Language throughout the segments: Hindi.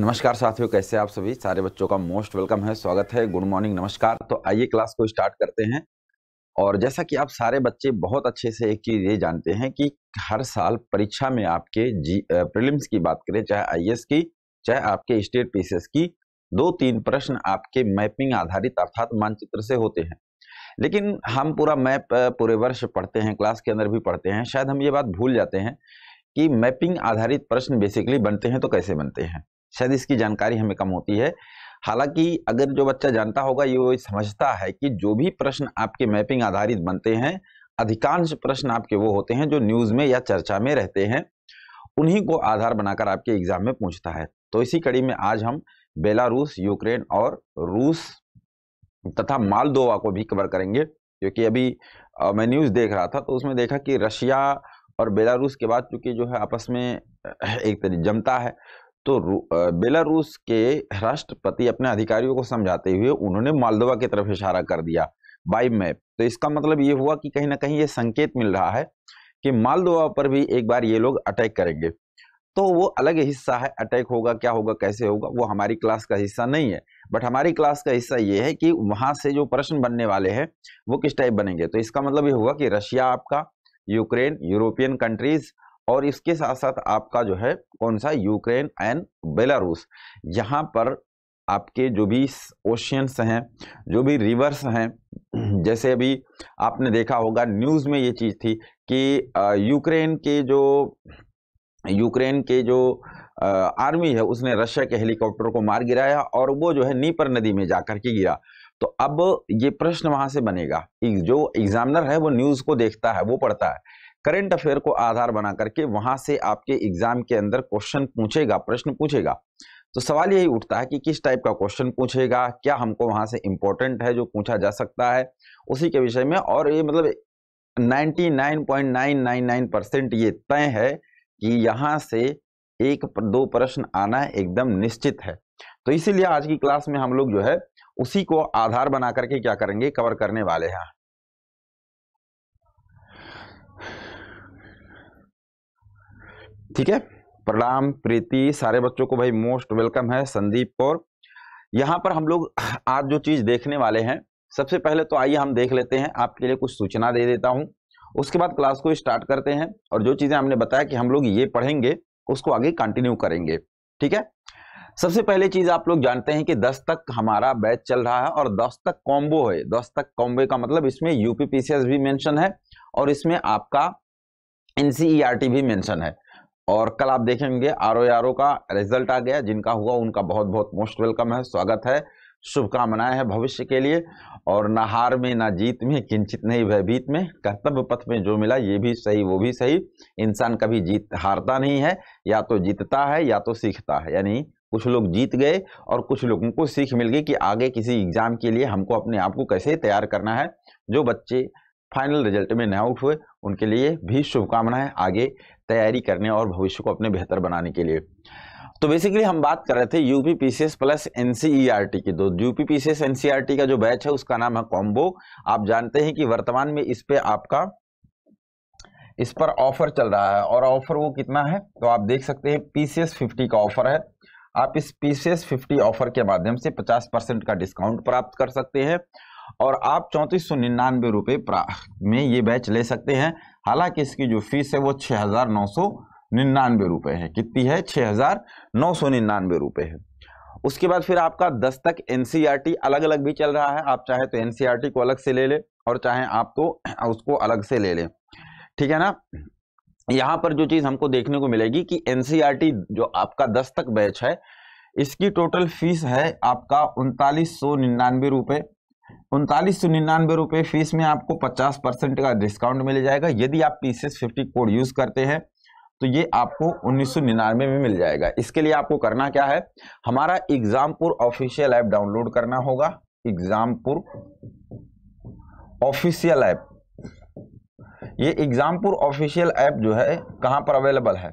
नमस्कार साथियों कैसे आप सभी सारे बच्चों का मोस्ट वेलकम है स्वागत है गुड मॉर्निंग नमस्कार तो आइए क्लास को स्टार्ट करते हैं और जैसा कि आप सारे बच्चे बहुत अच्छे से एक चीज़ ये जानते हैं कि हर साल परीक्षा में आपके जी प्रिलिम्स की बात करें चाहे आईएएस की चाहे आपके स्टेट पीसीएस की दो तीन प्रश्न आपके मैपिंग आधारित अर्थात मानचित्र से होते हैं लेकिन हम पूरा मैप पूरे वर्ष पढ़ते हैं क्लास के अंदर भी पढ़ते हैं शायद हम ये बात भूल जाते हैं कि मैपिंग आधारित प्रश्न बेसिकली बनते हैं तो कैसे बनते हैं शायद इसकी जानकारी हमें कम होती है हालांकि अगर जो बच्चा जानता होगा ये समझता है कि जो भी प्रश्न आपके मैपिंग आधारित बनते हैं अधिकांश प्रश्न आपके वो होते हैं जो न्यूज में या चर्चा में रहते हैं उन्हीं को आधार बनाकर आपके एग्जाम में पूछता है तो इसी कड़ी में आज हम बेलारूस यूक्रेन और रूस तथा मालदोवा को भी कवर करेंगे क्योंकि अभी आ, मैं न्यूज़ देख रहा था तो उसमें देखा कि रशिया और बेलारूस के बाद चूंकि जो है आपस में एक तरह जमता है तो बेलारूस के राष्ट्रपति अपने अधिकारियों को समझाते हुए उन्होंने मालदोवा की तरफ इशारा कर दिया बाई मैप तो इसका मतलब ये हुआ कि कहीं ना कहीं ये संकेत मिल रहा है कि मालदोवा पर भी एक बार ये लोग अटैक करेंगे तो वो अलग हिस्सा है अटैक होगा क्या होगा कैसे होगा वो हमारी क्लास का हिस्सा नहीं है बट हमारी क्लास का हिस्सा ये है कि वहां से जो प्रश्न बनने वाले हैं वो किस टाइप बनेंगे तो इसका मतलब ये होगा कि रशिया आपका यूक्रेन यूरोपियन कंट्रीज और इसके साथ साथ आपका जो है कौन सा यूक्रेन एंड बेलारूस यहाँ पर आपके जो भी ओशियंस हैं जो भी रिवर्स हैं जैसे अभी आपने देखा होगा न्यूज़ में ये चीज़ थी कि यूक्रेन के जो यूक्रेन के जो आर्मी है उसने रशिया के हेलीकॉप्टर को मार गिराया और वो जो है नीपर नदी में जाकर के गिरा तो अब ये प्रश्न वहाँ से बनेगा जो एग्जामिनर है वो न्यूज़ को देखता है वो पढ़ता है करंट अफेयर को आधार बना करके वहां से आपके एग्जाम के अंदर क्वेश्चन पूछेगा प्रश्न पूछेगा तो सवाल यही उठता है कि किस टाइप का क्वेश्चन पूछेगा क्या हमको वहां से इंपॉर्टेंट है जो पूछा जा सकता है उसी के विषय में और ये मतलब 99.999 परसेंट ये तय है कि यहाँ से एक दो प्रश्न आना एकदम निश्चित है तो इसीलिए आज की क्लास में हम लोग जो है उसी को आधार बना करके क्या करेंगे कवर करने वाले हैं ठीक है प्रणाम प्रीति सारे बच्चों को भाई मोस्ट वेलकम है संदीप कौर यहाँ पर हम लोग आज जो चीज़ देखने वाले हैं सबसे पहले तो आइए हम देख लेते हैं आपके लिए कुछ सूचना दे देता हूँ उसके बाद क्लास को स्टार्ट करते हैं और जो चीज़ें हमने बताया कि हम लोग ये पढ़ेंगे उसको आगे कंटिन्यू करेंगे ठीक है सबसे पहले चीज़ आप लोग जानते हैं कि दस तक हमारा बैच चल रहा है और दस तक कॉम्बो है दस तक कॉम्बो का मतलब इसमें यूपीपीसीएस भी मेंशन है और इसमें आपका एनसीईआरटी e भी मेंशन है और कल आप देखेंगे आर ओ का रिजल्ट आ गया जिनका हुआ उनका बहुत बहुत मोस्ट वेलकम है स्वागत है शुभकामनाएं हैं भविष्य के लिए और न हार में ना जीत में किंचित नहीं भयभीत में कर्तव्य पथ में जो मिला ये भी सही वो भी सही इंसान कभी जीत हारता नहीं है या तो जीतता है या तो सीखता है यानी कुछ लोग जीत गए और कुछ लोगों को सीख मिल गई कि आगे किसी एग्ज़ाम के लिए हमको अपने आप को कैसे तैयार करना है जो बच्चे फाइनल रिजल्ट में न आउट हुए उनके लिए भी शुभकामनाएं आगे तैयारी करने और भविष्य को अपने बेहतर बनाने के लिए तो बेसिकली हम बात कर रहे थे यूपी पीसीएस प्लस एनसीईआरटी की दो यूपी पीसीएस एनसीईआरटी का जो बैच है उसका नाम है कॉम्बो आप जानते हैं कि वर्तमान में इस पे आपका इस पर ऑफर चल रहा है और ऑफर वो कितना है तो आप देख सकते हैं पीसीएस फिफ्टी का ऑफर है आप इस पीसीएस फिफ्टी ऑफर के माध्यम से पचास परसेंट का डिस्काउंट प्राप्त कर सकते हैं और आप चौंतीस सौ निन्यानवे रुपए में ये बैच ले सकते हैं हालांकि इसकी जो फीस है वो छः हज़ार नौ सौ निन्यानवे रुपये है कितनी है छः हज़ार नौ सौ निन्यानवे रुपये है उसके बाद फिर आपका दस तक एन e अलग अलग भी चल रहा है आप चाहे तो एन e को अलग से ले लें और चाहे आप तो उसको अलग से ले लें ठीक है ना यहाँ पर जो चीज़ हमको देखने को मिलेगी कि एन e जो आपका दस तक बैच है इसकी टोटल फीस है आपका उनतालीस सौ निन्यानवे रुपये उनतालीस सौ निन्यानवे रुपये फीस में आपको 50 परसेंट का डिस्काउंट मिल जाएगा यदि आप पीसीएस फिफ्टी कोड यूज करते हैं तो ये आपको उन्नीस सौ निन्यानवे में मिल जाएगा इसके लिए आपको करना क्या है हमारा एग्जामपुर ऑफिशियल ऐप डाउनलोड करना होगा एग्जामपुर ऑफिशियल ऐप ये एग्जामपुर ऑफिशियल ऐप जो है कहाँ पर अवेलेबल है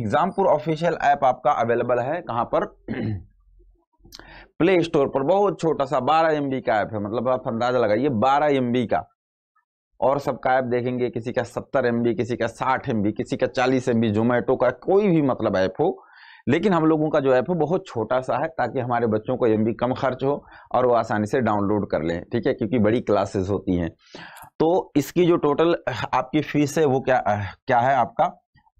एग्जामपुर ऑफिशियल ऐप आपका अवेलेबल है कहाँ पर प्ले स्टोर पर बहुत छोटा सा बारह एम का ऐप है मतलब आप अंदाजा लगाइए बारह एम का और सबका ऐप देखेंगे किसी का सत्तर एम किसी का साठ एम किसी का चालीस एम बी जोमेटो का कोई भी मतलब ऐप हो लेकिन हम लोगों का जो ऐप है बहुत छोटा सा है ताकि हमारे बच्चों को एम कम खर्च हो और वो आसानी से डाउनलोड कर लें ठीक है क्योंकि बड़ी क्लासेस होती हैं तो इसकी जो टोटल आपकी फीस है वो क्या क्या है आपका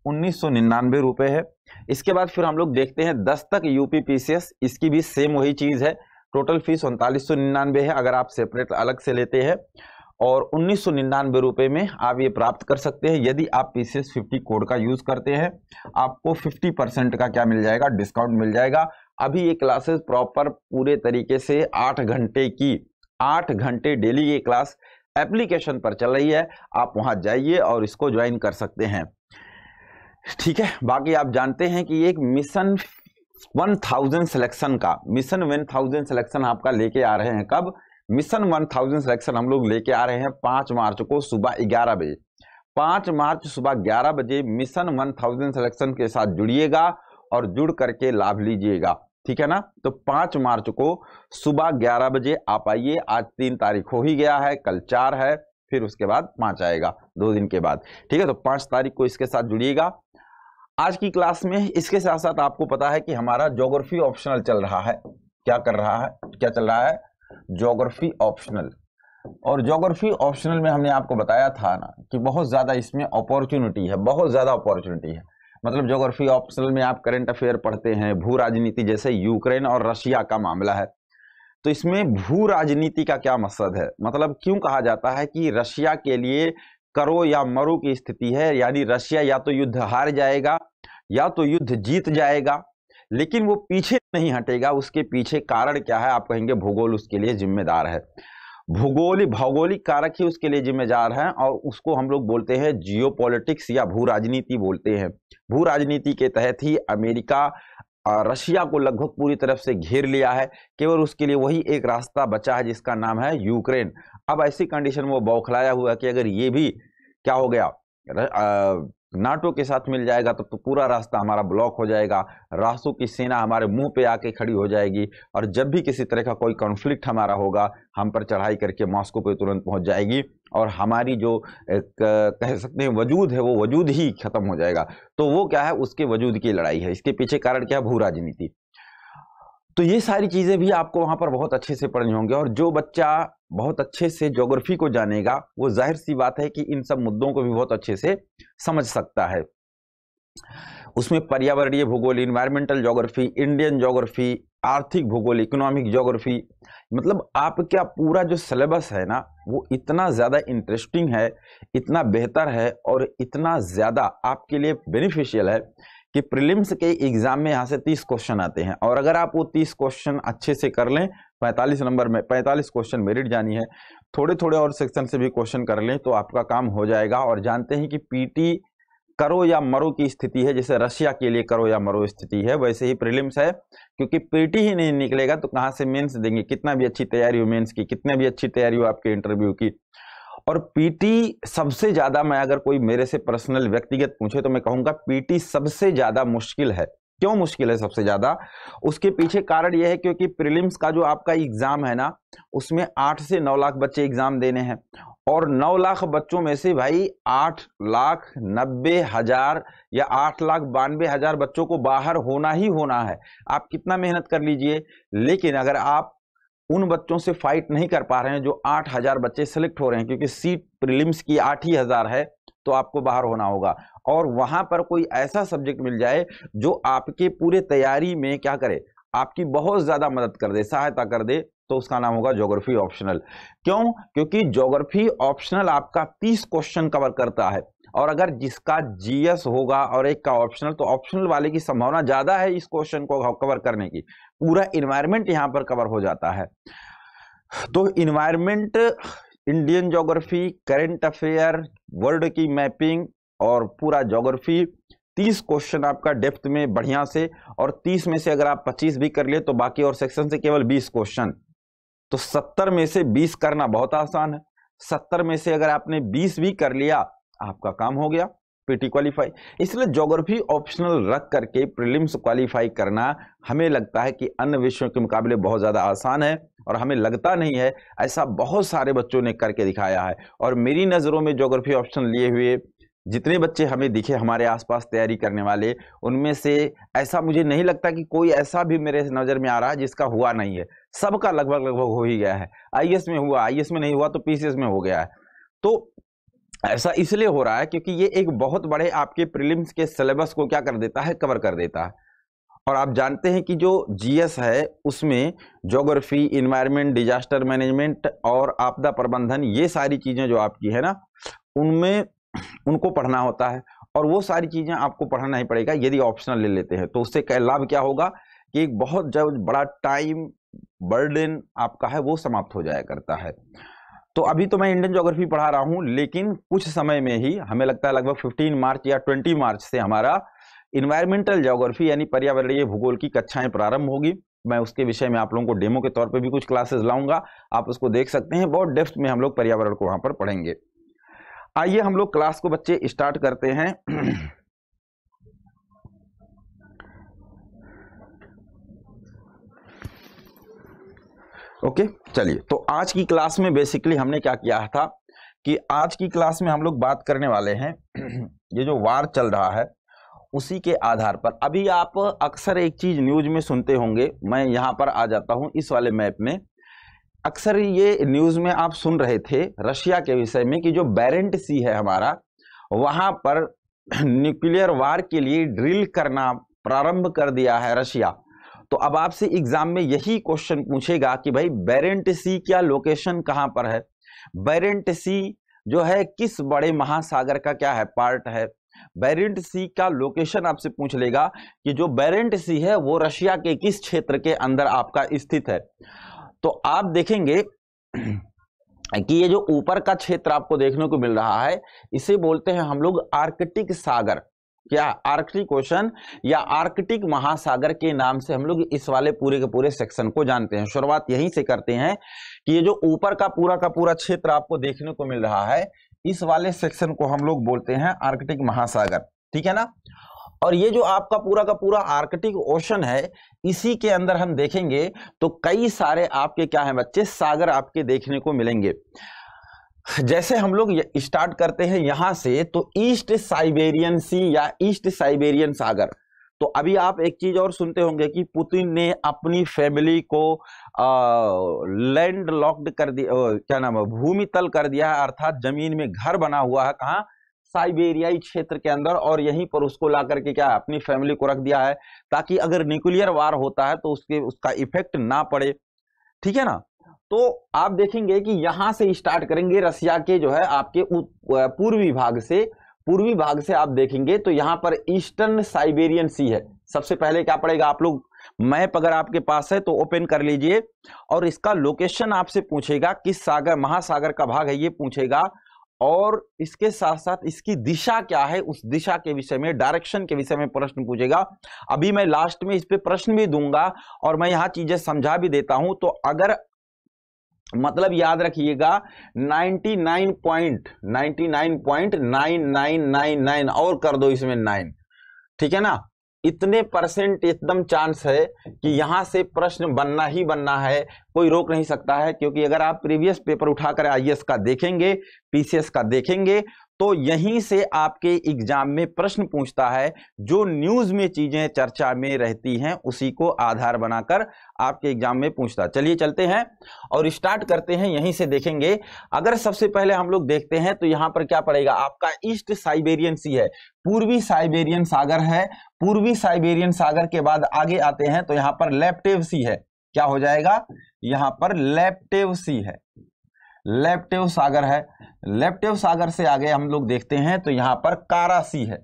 उन्नीस सौ निन्यानवे रुपये है इसके बाद फिर हम लोग देखते हैं दस तक यूपी पीसीएस इसकी भी सेम वही चीज़ है टोटल फीस उनतालीस सौ निन्यानवे है अगर आप सेपरेट अलग से लेते हैं और उन्नीस सौ निन्यानवे रुपये में आप ये प्राप्त कर सकते हैं यदि आप P C S fifty code का यूज़ करते हैं आपको फिफ्टी परसेंट का क्या मिल जाएगा डिस्काउंट मिल जाएगा अभी ये क्लासेस प्रॉपर पूरे तरीके से आठ घंटे की आठ घंटे डेली ये क्लास एप्लीकेशन पर चल रही है आप वहां जाइए और इसको ज्वाइन कर सकते हैं ठीक है बाकी आप जानते हैं कि एक मिशन वन थाउजेंड सिलेक्शन का मिशन वन थाउजेंड सिलेक्शन आपका लेके आ रहे हैं कब मिशन वन थाउजेंड सिलेक्शन हम लोग लेके आ रहे हैं पांच मार्च को सुबह ग्यारह बजे पांच मार्च सुबह ग्यारह बजे मिशन वन थाउजेंड सिलेक्शन के साथ जुड़िएगा और जुड़ करके लाभ लीजिएगा ठीक है ना तो पांच मार्च को सुबह ग्यारह बजे आप आइए आज तीन तारीख हो ही गया है कल चार है फिर उसके बाद पांच आएगा दो दिन के बाद ठीक है तो पांच तारीख को इसके साथ जुड़िएगा आज की क्लास में इसके साथ साथ आपको पता है कि हमारा ज्योग्राफी ऑप्शनल चल रहा है क्या कर रहा है क्या चल रहा है ज्योग्राफी ऑप्शनल और ज्योग्राफी ऑप्शनल में हमने आपको बताया था ना कि बहुत ज़्यादा इसमें अपॉर्चुनिटी है बहुत ज़्यादा अपॉर्चुनिटी है मतलब ज्योग्राफी ऑप्शनल में आप करंट अफेयर पढ़ते हैं भू राजनीति जैसे यूक्रेन और रशिया का मामला है तो इसमें भू राजनीति का क्या मकसद है मतलब क्यों कहा जाता है कि रशिया के लिए करो या मरो की स्थिति है यानी रशिया या तो युद्ध हार जाएगा या तो युद्ध जीत जाएगा लेकिन वो पीछे नहीं हटेगा उसके पीछे कारण क्या है आप कहेंगे भूगोल उसके लिए जिम्मेदार है भूगोल भौगोलिक कारक ही उसके लिए जिम्मेदार हैं और उसको हम लोग बोलते हैं जियो या भू राजनीति बोलते हैं भू राजनीति के तहत ही अमेरिका रशिया को लगभग पूरी तरफ से घेर लिया है केवल उसके लिए वही एक रास्ता बचा है जिसका नाम है यूक्रेन अब ऐसी कंडीशन में वो बौखलाया हुआ कि अगर ये भी क्या हो गया नाटो के साथ मिल जाएगा तब तो, तो पूरा रास्ता हमारा ब्लॉक हो जाएगा रासो की सेना हमारे मुंह पे आके खड़ी हो जाएगी और जब भी किसी तरह का कोई कॉन्फ्लिक्ट हमारा होगा हम पर चढ़ाई करके मॉस्को पे तुरंत पहुंच जाएगी और हमारी जो कह सकते हैं वजूद है वो वजूद ही ख़त्म हो जाएगा तो वो क्या है उसके वजूद की लड़ाई है इसके पीछे कारण क्या है भू राजनीति तो ये सारी चीज़ें भी आपको वहाँ पर बहुत अच्छे से पढ़नी होंगी और जो बच्चा बहुत अच्छे से जोग्राफी को जानेगा वो जाहिर सी बात है कि इन सब मुद्दों को भी बहुत अच्छे से समझ सकता है उसमें पर्यावरणीय भूगोल इन्वायरमेंटल जोग्राफी इंडियन जोग्राफी आर्थिक भूगोल इकोनॉमिक जोग्राफी मतलब आपका पूरा जो सिलेबस है ना वो इतना ज़्यादा इंटरेस्टिंग है इतना बेहतर है और इतना ज़्यादा आपके लिए बेनिफिशियल है कि प्रीलिम्स के एग्ज़ाम में यहाँ से तीस क्वेश्चन आते हैं और अगर आप वो तीस क्वेश्चन अच्छे से कर लें पैंतालीस नंबर में पैंतालीस क्वेश्चन मेरिट जानी है थोड़े थोड़े और सेक्शन से भी क्वेश्चन कर लें तो आपका काम हो जाएगा और जानते हैं कि पीटी करो या मरो की स्थिति है जैसे रशिया के लिए करो या मरो स्थिति है वैसे ही प्रीलिम्स है क्योंकि पीटी ही नहीं निकलेगा तो कहाँ से मेंस देंगे कितना भी अच्छी तैयारी हो मेंस की कितने भी अच्छी तैयारी हो आपके इंटरव्यू की और पीटी सबसे ज़्यादा मैं अगर कोई मेरे से पर्सनल व्यक्तिगत पूछे तो मैं कहूँगा पीटी सबसे ज़्यादा मुश्किल है क्यों मुश्किल है सबसे ज़्यादा उसके पीछे कारण यह है क्योंकि प्रीलिम्स का जो आपका एग्ज़ाम है ना उसमें आठ से नौ लाख बच्चे एग्ज़ाम देने हैं और नौ लाख बच्चों में से भाई आठ लाख नब्बे हज़ार या आठ लाख बानवे हज़ार बच्चों को बाहर होना ही होना है आप कितना मेहनत कर लीजिए लेकिन अगर आप उन बच्चों से फाइट नहीं कर पा रहे हैं जो आठ हजार बच्चे सेलेक्ट हो रहे हैं क्योंकि सीट प्रिलिम्स की आठ ही हजार है तो आपको बाहर होना होगा और वहाँ पर कोई ऐसा सब्जेक्ट मिल जाए जो आपके पूरे तैयारी में क्या करे आपकी बहुत ज़्यादा मदद कर दे सहायता कर दे तो उसका नाम होगा ज्योग्राफी ऑप्शनल क्यों क्योंकि ज्योग्राफी ऑप्शनल आपका तीस क्वेश्चन कवर करता है और अगर जिसका जीएस होगा और एक का ऑप्शनल तो ऑप्शनल वाले की संभावना ज़्यादा है इस क्वेश्चन को कवर करने की पूरा इन्वायरमेंट यहां पर कवर हो जाता है तो environment Indian geography current affair world की मैपिंग और पूरा जोग्राफी तीस क्वेश्चन आपका डेप्थ में बढ़िया से और तीस में से अगर आप पच्चीस भी कर ले तो बाकी और सेक्शन से केवल बीस क्वेश्चन तो सत्तर में से बीस करना बहुत आसान है सत्तर में से अगर आपने बीस भी कर लिया आपका काम हो गया पीटी क्वालिफाई इसलिए ज्योग्राफी ऑप्शनल रख करके प्रीलिम्स क्वालिफाई करना हमें लगता है कि अन्य विषयों के मुकाबले बहुत ज़्यादा आसान है और हमें लगता नहीं है ऐसा बहुत सारे बच्चों ने करके दिखाया है और मेरी नज़रों में ज्योग्राफी ऑप्शन लिए हुए जितने बच्चे हमें दिखे हमारे आसपास तैयारी करने वाले उनमें से ऐसा मुझे नहीं लगता कि कोई ऐसा भी मेरे नज़र में आ रहा है जिसका हुआ नहीं है सबका लगभग लगभग हो ही गया है आई में हुआ आई में नहीं हुआ तो पी में हो गया है तो ऐसा इसलिए हो रहा है क्योंकि ये एक बहुत बड़े आपके प्रिलिम्स के सिलेबस को क्या कर देता है कवर कर देता है और आप जानते हैं कि जो जीएस है उसमें जोग्राफी इन्वायरमेंट डिजास्टर मैनेजमेंट और आपदा प्रबंधन ये सारी चीज़ें जो आपकी है ना उनमें उनको पढ़ना होता है और वो सारी चीज़ें आपको पढ़ना ही पड़ेगा यदि ऑप्शनल ले लेते हैं तो उससे क्या लाभ क्या होगा कि एक बहुत जब बड़ा टाइम बर्डन आपका है वो समाप्त हो जाया करता है तो अभी तो मैं इंडियन ज्योग्राफी पढ़ा रहा हूँ लेकिन कुछ समय में ही हमें लगता है लगभग 15 मार्च या 20 मार्च से हमारा इन्वायरमेंटल ज्योग्राफी यानी पर्यावरणीय भूगोल की कक्षाएं प्रारंभ होगी मैं उसके विषय में आप लोगों को डेमो के तौर पर भी कुछ क्लासेस लाऊंगा आप उसको देख सकते हैं बहुत डेफ्थ में हम लोग पर्यावरण को वहाँ पर पढ़ेंगे आइए हम लोग क्लास को बच्चे स्टार्ट करते हैं ओके चलिए तो आज की क्लास में बेसिकली हमने क्या किया था कि आज की क्लास में हम लोग बात करने वाले हैं ये जो वार चल रहा है उसी के आधार पर अभी आप अक्सर एक चीज न्यूज में सुनते होंगे मैं यहां पर आ जाता हूं इस वाले मैप में अक्सर ये न्यूज में आप सुन रहे थे रशिया के विषय में कि जो बैरेंट सी है हमारा वहां पर न्यूक्लियर वार के लिए ड्रिल करना प्रारंभ कर दिया है रशिया तो अब आपसे एग्जाम में यही क्वेश्चन पूछेगा कि भाई बैरेंट सी क्या लोकेशन कहाँ पर है बैरेंट सी जो है किस बड़े महासागर का क्या है पार्ट है बैरेंट सी का लोकेशन आपसे पूछ लेगा कि जो बैरेंट सी है वो रशिया के किस क्षेत्र के अंदर आपका स्थित है तो आप देखेंगे कि ये जो ऊपर का क्षेत्र आपको देखने को मिल रहा है इसे बोलते हैं हम लोग आर्कटिक सागर क्या आर्कटिक ओशन या आर्कटिक महासागर के नाम से हम लोग इस वाले पूरे के पूरे सेक्शन को जानते हैं शुरुआत यहीं से करते हैं कि ये जो ऊपर का पूरा का पूरा क्षेत्र आपको देखने को मिल रहा है इस वाले सेक्शन को हम लोग बोलते हैं आर्कटिक महासागर ठीक है ना और ये जो आपका पूरा का पूरा आर्कटिक ओशन है इसी के अंदर हम देखेंगे तो कई सारे आपके क्या है बच्चे सागर आपके देखने को मिलेंगे जैसे हम लोग स्टार्ट करते हैं यहां से तो ईस्ट साइबेरियन सी या ईस्ट साइबेरियन सागर तो अभी आप एक चीज और सुनते होंगे कि पुतिन ने अपनी फैमिली को लैंड लॉक्ड कर दिया क्या नाम है भूमि तल कर दिया है अर्थात जमीन में घर बना हुआ है कहाँ साइबेरियाई क्षेत्र के अंदर और यहीं पर उसको ला करके क्या है अपनी फैमिली को रख दिया है ताकि अगर न्यूक्लियर वार होता है तो उसके उसका इफेक्ट ना पड़े ठीक है ना तो आप देखेंगे कि यहां से स्टार्ट करेंगे रसिया के जो है आपके पूर्वी भाग से पूर्वी भाग से आप देखेंगे तो यहां पर ईस्टर्न साइबेरियन सी है सबसे पहले क्या पड़ेगा आप लोग मैप अगर आपके पास है तो ओपन कर लीजिए और इसका लोकेशन आपसे पूछेगा किस सागर महासागर का भाग है ये पूछेगा और इसके साथ साथ इसकी दिशा क्या है उस दिशा के विषय में डायरेक्शन के विषय में प्रश्न पूछेगा अभी मैं लास्ट में इस पर प्रश्न भी दूंगा और मैं यहां चीजें समझा भी देता हूं तो अगर मतलब याद रखिएगा 99.99.9999 और कर दो इसमें नाइन ठीक है ना इतने परसेंट एकदम चांस है कि यहाँ से प्रश्न बनना ही बनना है कोई रोक नहीं सकता है क्योंकि अगर आप प्रीवियस पेपर उठाकर आईएएस का देखेंगे पीसीएस का देखेंगे तो यहीं से आपके एग्जाम में प्रश्न पूछता है जो न्यूज में चीजें चर्चा में रहती हैं उसी को आधार बनाकर आपके एग्जाम में पूछता चलिए चलते हैं और स्टार्ट करते हैं यहीं से देखेंगे अगर सबसे पहले हम लोग देखते हैं तो यहां पर क्या पड़ेगा आपका ईस्ट साइबेरियन सी है पूर्वी साइबेरियन सागर है पूर्वी साइबेरियन सागर के बाद आगे आते हैं तो यहां पर लेप्टेव सी है क्या हो जाएगा यहां पर लेप्टेव सी है लेप्टेव सागर है लेप्टेव सागर से आगे हम लोग देखते हैं तो यहां पर कारासी है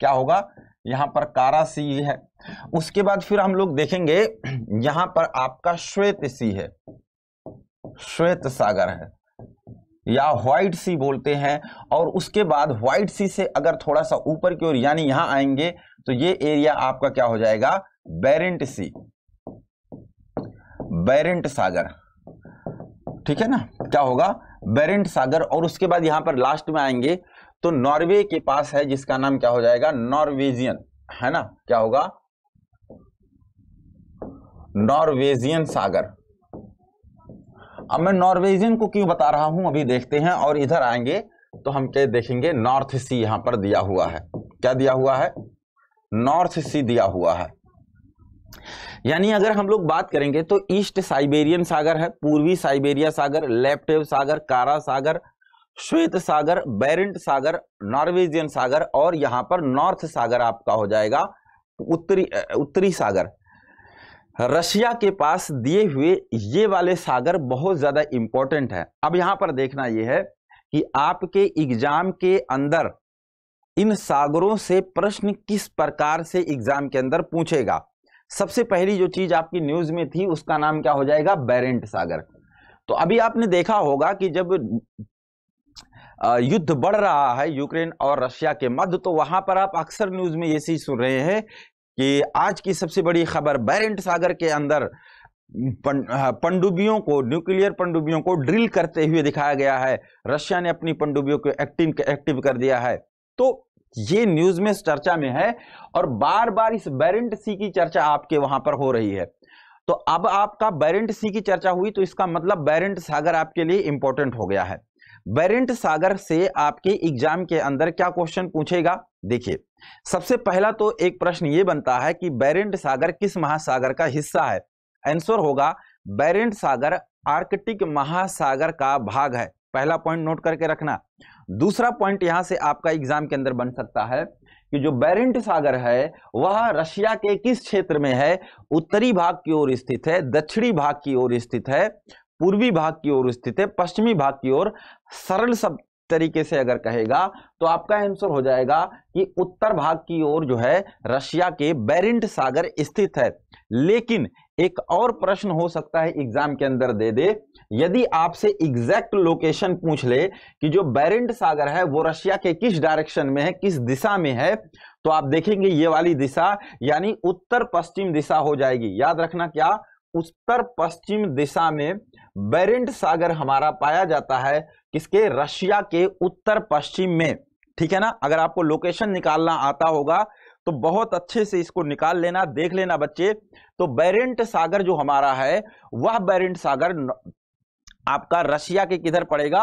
क्या होगा यहां पर कारासी है उसके बाद फिर हम लोग देखेंगे यहां पर आपका श्वेत सी है श्वेत सागर है या व्हाइट सी बोलते हैं और उसके बाद व्हाइट सी से अगर थोड़ा सा ऊपर की ओर यानी यहां आएंगे तो ये एरिया आपका क्या हो जाएगा बैरेंट सी बैरेंट सागर ठीक है ना क्या होगा बेरेंट सागर और उसके बाद यहां पर लास्ट में आएंगे तो नॉर्वे के पास है जिसका नाम क्या हो जाएगा नॉर्वेजियन है ना क्या होगा नॉर्वेजियन सागर अब मैं नॉर्वेजियन को क्यों बता रहा हूं अभी देखते हैं और इधर आएंगे तो हम क्या देखेंगे नॉर्थ सी यहां पर दिया हुआ है क्या दिया हुआ है नॉर्थ सी दिया हुआ है यानी अगर हम लोग बात करेंगे तो ईस्ट साइबेरियन सागर है पूर्वी साइबेरिया सागर लेप्टेव सागर कारा सागर श्वेत सागर बैरेंट सागर नॉर्वेजियन सागर और यहां पर नॉर्थ सागर आपका हो जाएगा उत्तरी उत्तरी सागर रशिया के पास दिए हुए ये वाले सागर बहुत ज़्यादा इंपॉर्टेंट है अब यहां पर देखना यह है कि आपके एग्जाम के अंदर इन सागरों से प्रश्न किस प्रकार से एग्जाम के अंदर पूछेगा सबसे पहली जो चीज आपकी न्यूज में थी उसका नाम क्या हो जाएगा बैरेंट सागर तो अभी आपने देखा होगा कि जब युद्ध बढ़ रहा है यूक्रेन और रशिया के मध्य तो वहां पर आप अक्सर न्यूज में ये चीज सुन रहे हैं कि आज की सबसे बड़ी खबर बैरेंट सागर के अंदर पंडुबियों को न्यूक्लियर पंडुबियों को ड्रिल करते हुए दिखाया गया है रशिया ने अपनी पंडुबियों को एक्टिव एक्टिव कर दिया है तो ये न्यूज में चर्चा में है और बार बार इस बैरेंट सी की चर्चा आपके वहां पर हो रही है तो अब आपका बैरेंट सी की चर्चा हुई तो इसका मतलब बैरेंट सागर आपके लिए इंपॉर्टेंट हो गया है बैरेंट सागर से आपके एग्जाम के अंदर क्या क्वेश्चन पूछेगा देखिए सबसे पहला तो एक प्रश्न ये बनता है कि बैरेंट सागर किस महासागर का हिस्सा है आंसर होगा बैरेंट सागर आर्कटिक महासागर का भाग है पहला पॉइंट नोट करके रखना दूसरा पॉइंट यहां से आपका एग्जाम के अंदर बन सकता है कि जो बैरेंट सागर है वह रशिया के किस क्षेत्र में है उत्तरी भाग की ओर स्थित है दक्षिणी भाग की ओर स्थित है पूर्वी भाग की ओर स्थित है पश्चिमी भाग की ओर सरल सब तरीके से अगर कहेगा तो आपका आंसर हो जाएगा कि उत्तर भाग की ओर जो है रशिया के बैरेंट सागर स्थित है लेकिन एक और प्रश्न हो सकता है एग्जाम के अंदर दे दे यदि आपसे एग्जैक्ट लोकेशन पूछ ले कि जो बैरेंट सागर है वो रशिया के किस डायरेक्शन में है किस दिशा में है तो आप देखेंगे ये वाली दिशा यानी उत्तर पश्चिम दिशा हो जाएगी याद रखना क्या उत्तर पश्चिम दिशा में बैरेंट सागर हमारा पाया जाता है किसके रशिया के उत्तर पश्चिम में ठीक है ना अगर आपको लोकेशन निकालना आता होगा तो बहुत अच्छे से इसको निकाल लेना देख लेना बच्चे तो बैरेंट सागर जो हमारा है वह बैरेंट सागर आपका रशिया के किधर पड़ेगा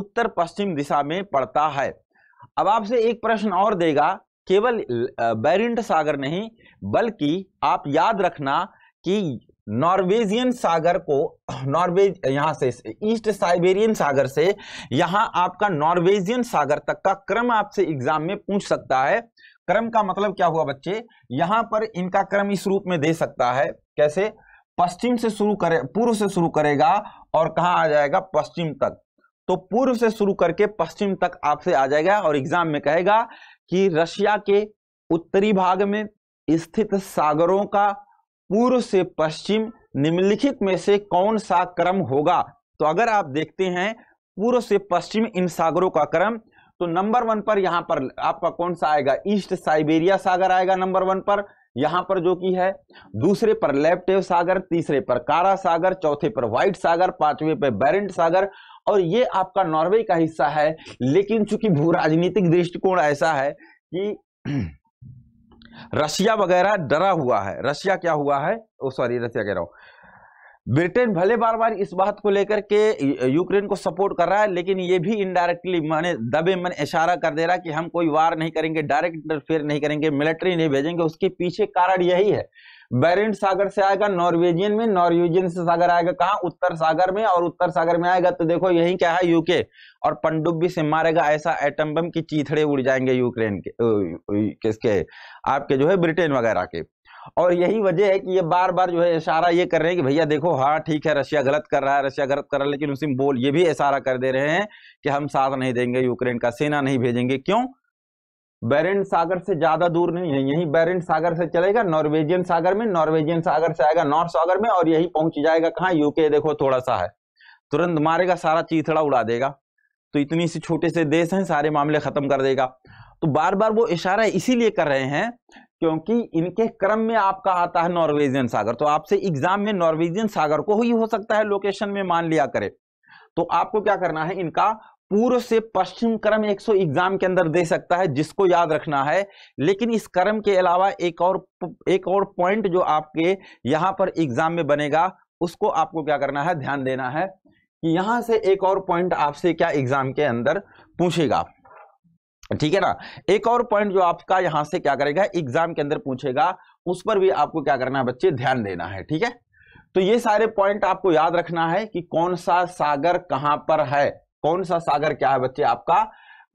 उत्तर पश्चिम दिशा में पड़ता है अब आपसे एक प्रश्न और देगा केवल बैरेंट सागर नहीं बल्कि आप याद रखना कि नॉर्वेजियन सागर को नॉर्वेज यहां से ईस्ट साइबेरियन सागर से यहां आपका नॉर्वेजियन सागर तक का क्रम आपसे एग्जाम में पूछ सकता है क्रम का मतलब क्या हुआ बच्चे यहां पर इनका क्रम इस रूप में दे सकता है कैसे पश्चिम से शुरू करे पूर्व से शुरू करेगा और कहा आ जाएगा पश्चिम तक तो पूर्व से शुरू करके पश्चिम तक आपसे आ जाएगा और एग्जाम में कहेगा कि रशिया के उत्तरी भाग में स्थित सागरों का पूर्व से पश्चिम निम्नलिखित में से कौन सा क्रम होगा तो अगर आप देखते हैं पूर्व से पश्चिम इन सागरों का क्रम तो नंबर वन पर यहां पर आपका कौन सा आएगा ईस्ट साइबेरिया सागर आएगा नंबर वन पर यहां पर जो कि है दूसरे पर लेप्टेव सागर तीसरे पर कारा सागर चौथे पर व्हाइट सागर पांचवें पर बैरेंट सागर और ये आपका नॉर्वे का हिस्सा है लेकिन चूंकि भू राजनीतिक दृष्टिकोण ऐसा है कि रशिया वगैरह डरा हुआ है रशिया क्या हुआ है ओ सॉरी रशिया कह रहा हूं ब्रिटेन भले बार बार इस बात को लेकर के यूक्रेन को सपोर्ट कर रहा है लेकिन ये भी इनडायरेक्टली माने दबे मन इशारा कर दे रहा है कि हम कोई वार नहीं करेंगे डायरेक्ट इंटरफेयर नहीं करेंगे मिलिट्री नहीं भेजेंगे उसके पीछे कारण यही है बैरेंट सागर से आएगा नॉर्वेजियन में नॉर्वेजियन से सागर आएगा कहाँ उत्तर सागर में और उत्तर सागर में आएगा तो देखो यही क्या है यूके और पंडुब्बी से मारेगा ऐसा एटम बम की चीथड़े उड़ जाएंगे यूक्रेन के किसके आपके जो है ब्रिटेन वगैरह के और यही वजह है कि ये बार बार जो है इशारा ये कर रहे हैं कि भैया देखो हाँ ठीक है रशिया गलत कर रहा है रशिया गलत कर रहा है लेकिन उसी बोल ये भी इशारा कर दे रहे हैं कि हम साथ नहीं देंगे यूक्रेन का सेना नहीं भेजेंगे क्यों बैरेंट सागर से ज्यादा दूर नहीं है यही बैरेंट सागर से चलेगा नॉर्वेजियन सागर में नॉर्वेजियन सागर से आएगा नॉर्थ सागर में और यही पहुंच जाएगा कहाँ यूके देखो थोड़ा सा है तुरंत मारेगा सारा चीथड़ा उड़ा देगा तो इतनी सी छोटे से देश हैं सारे मामले खत्म कर देगा तो बार बार वो इशारा इसीलिए कर रहे हैं क्योंकि इनके क्रम में आपका आता है नॉर्वेजियन सागर तो आपसे एग्जाम में नॉर्वेजियन सागर को ही हो सकता है लोकेशन में मान लिया करे तो आपको क्या करना है इनका पूर्व से पश्चिम क्रम 100 एग्जाम के अंदर दे सकता है जिसको याद रखना है लेकिन इस क्रम के अलावा एक और एक और पॉइंट जो आपके यहां पर एग्जाम में बनेगा उसको आपको क्या करना है ध्यान देना है कि यहां से एक और पॉइंट आपसे क्या एग्जाम के अंदर पूछेगा ठीक है ना एक और पॉइंट जो आपका यहां से क्या करेगा एग्जाम के अंदर पूछेगा उस पर भी आपको क्या करना है बच्चे ध्यान देना है ठीक है तो ये सारे पॉइंट आपको याद रखना है कि कौन सा सागर कहां पर है कौन सा सागर क्या है बच्चे आपका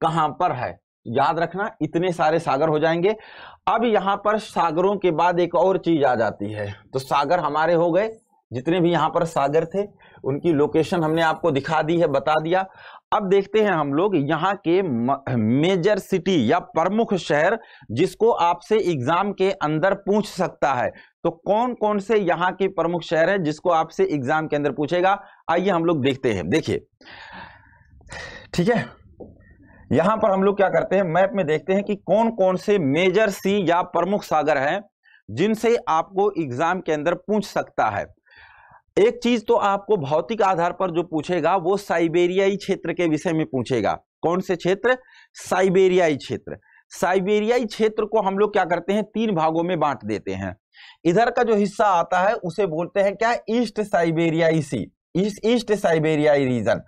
कहां पर है याद रखना इतने सारे सागर हो जाएंगे अब यहां पर सागरों के बाद एक और चीज आ जाती है तो सागर हमारे हो गए जितने भी यहां पर सागर थे उनकी लोकेशन हमने आपको दिखा दी है बता दिया अब देखते हैं हम लोग यहाँ के मेजर सिटी या प्रमुख शहर जिसको आपसे एग्जाम के अंदर पूछ सकता है तो कौन कौन से यहाँ के प्रमुख शहर है जिसको आपसे एग्जाम के अंदर पूछेगा आइए हम लोग देखते हैं देखिए ठीक है यहां पर हम लोग क्या करते हैं मैप में देखते हैं कि कौन कौन से मेजर सी या प्रमुख सागर हैं जिनसे आपको एग्जाम के अंदर पूछ सकता है एक चीज तो आपको भौतिक आधार पर जो पूछेगा वो साइबेरियाई क्षेत्र के विषय में पूछेगा कौन से क्षेत्र साइबेरियाई क्षेत्र साइबेरियाई क्षेत्र को हम लोग क्या करते हैं तीन भागों में बांट देते हैं इधर का जो हिस्सा आता है उसे बोलते हैं क्या ईस्ट साइबेरियाई सी ईस्ट ईस्ट साइबेरियाई रीजन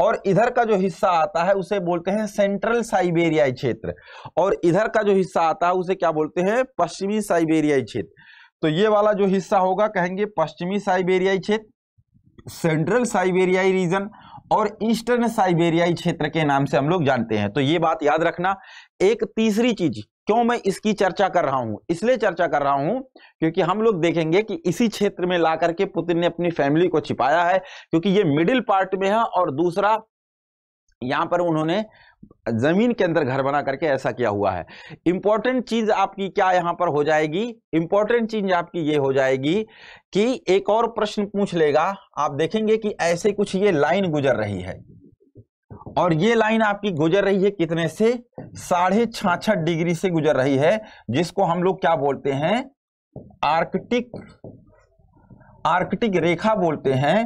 और इधर का जो हिस्सा आता है उसे बोलते हैं सेंट्रल साइबेरियाई क्षेत्र और इधर का जो हिस्सा आता है उसे क्या बोलते हैं पश्चिमी साइबेरियाई क्षेत्र तो ये वाला जो हिस्सा होगा कहेंगे पश्चिमी साइबेरियाई क्षेत्र सेंट्रल साइबेरियाई रीजन और ईस्टर्न साइबेरियाई क्षेत्र के नाम से हम लोग जानते हैं तो ये बात याद रखना एक तीसरी चीज क्यों मैं इसकी चर्चा कर रहा हूं इसलिए चर्चा कर रहा हूं क्योंकि हम लोग देखेंगे कि इसी क्षेत्र में ला करके पुतिन ने अपनी फैमिली को छिपाया है क्योंकि ये मिडिल पार्ट में है और दूसरा यहां पर उन्होंने जमीन के अंदर घर बना करके ऐसा किया हुआ है इंपॉर्टेंट चीज आपकी क्या यहां पर हो जाएगी इंपॉर्टेंट चीज आपकी ये हो जाएगी कि एक और प्रश्न पूछ लेगा आप देखेंगे कि ऐसे कुछ ये लाइन गुजर रही है और ये लाइन आपकी गुजर रही है कितने से साढ़े छाछ डिग्री से गुजर रही है जिसको हम लोग क्या बोलते हैं आर्कटिक आर्कटिक रेखा बोलते हैं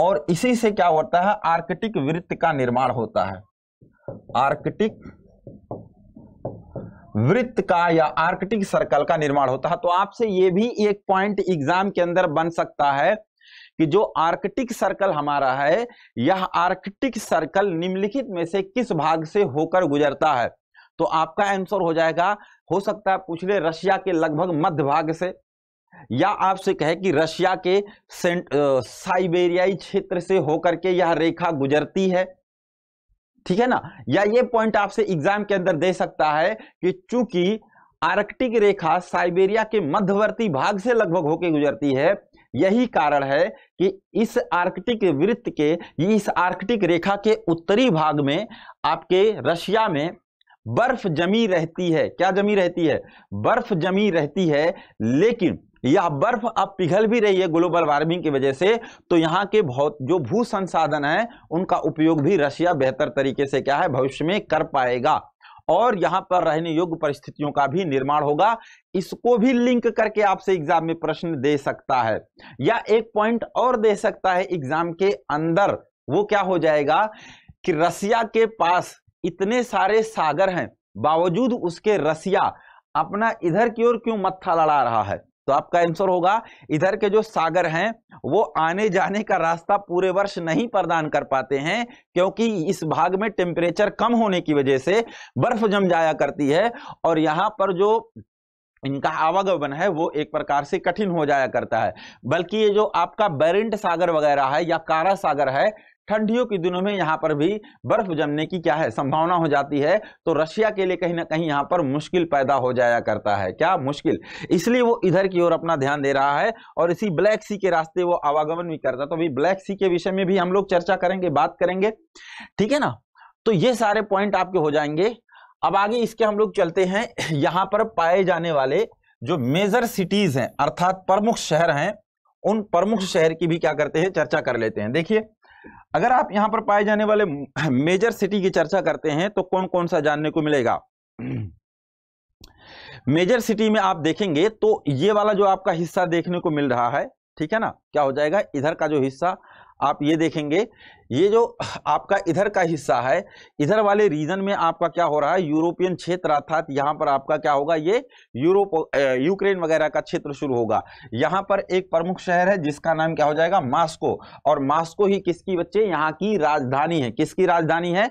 और इसी से क्या होता है आर्कटिक वृत्त का निर्माण होता है आर्कटिक वृत्त का या आर्कटिक सर्कल का निर्माण होता है तो आपसे यह भी एक पॉइंट एग्जाम के अंदर बन सकता है कि जो आर्कटिक सर्कल हमारा है यह आर्कटिक सर्कल निम्नलिखित में से किस भाग से होकर गुजरता है तो आपका आंसर हो जाएगा हो सकता है पूछ ले रशिया के लगभग मध्य भाग से या आपसे कहे कि रशिया के साइबेरियाई क्षेत्र से होकर के यह रेखा गुजरती है ठीक है ना या ये पॉइंट आपसे एग्जाम के अंदर दे सकता है कि चूंकि आर्कटिक रेखा साइबेरिया के मध्यवर्ती भाग से लगभग होके गुजरती है यही कारण है कि इस आर्कटिक वृत्त के इस आर्कटिक रेखा के उत्तरी भाग में आपके रशिया में बर्फ जमी रहती है क्या जमी रहती है बर्फ जमी रहती है लेकिन यह बर्फ अब पिघल भी रही है ग्लोबल वार्मिंग की वजह से तो यहाँ के बहुत जो भू संसाधन है उनका उपयोग भी रशिया बेहतर तरीके से क्या है भविष्य में कर पाएगा और यहां पर रहने योग्य परिस्थितियों का भी निर्माण होगा इसको भी लिंक करके आपसे एग्जाम में प्रश्न दे सकता है या एक पॉइंट और दे सकता है एग्जाम के अंदर वो क्या हो जाएगा कि रसिया के पास इतने सारे सागर हैं बावजूद उसके रसिया अपना इधर की ओर क्यों मत्था लड़ा रहा है तो आपका आंसर होगा इधर के जो सागर हैं वो आने जाने का रास्ता पूरे वर्ष नहीं प्रदान कर पाते हैं क्योंकि इस भाग में टेम्परेचर कम होने की वजह से बर्फ जम जाया करती है और यहाँ पर जो इनका आवागमन है वो एक प्रकार से कठिन हो जाया करता है बल्कि ये जो आपका बैरेंट सागर वगैरह है या कारा सागर है ठंडियों के दिनों में यहां पर भी बर्फ जमने की क्या है संभावना हो जाती है तो रशिया के लिए कहीं ना कहीं यहां पर मुश्किल पैदा हो जाया करता है क्या मुश्किल इसलिए वो इधर की ओर अपना ध्यान दे रहा है और इसी ब्लैक सी के रास्ते वो आवागमन भी करता तो अभी ब्लैक सी के विषय में भी हम लोग चर्चा करेंगे बात करेंगे ठीक है ना तो ये सारे पॉइंट आपके हो जाएंगे अब आगे इसके हम लोग चलते हैं यहां पर पाए जाने वाले जो मेजर सिटीज हैं अर्थात प्रमुख शहर हैं उन प्रमुख शहर की भी क्या करते हैं चर्चा कर लेते हैं देखिए अगर आप यहां पर पाए जाने वाले मेजर सिटी की चर्चा करते हैं तो कौन कौन सा जानने को मिलेगा मेजर सिटी में आप देखेंगे तो ये वाला जो आपका हिस्सा देखने को मिल रहा है ठीक है ना क्या हो जाएगा इधर का जो हिस्सा आप ये देखेंगे ये जो आपका इधर का हिस्सा है इधर वाले रीजन में आपका क्या हो रहा है यूरोपियन क्षेत्र अर्थात यहाँ पर आपका क्या होगा ये यूरोप यूक्रेन वगैरह का क्षेत्र शुरू होगा यहाँ पर एक प्रमुख शहर है जिसका नाम क्या हो जाएगा मास्को और मास्को ही किसकी बच्चे यहाँ की राजधानी है किसकी राजधानी है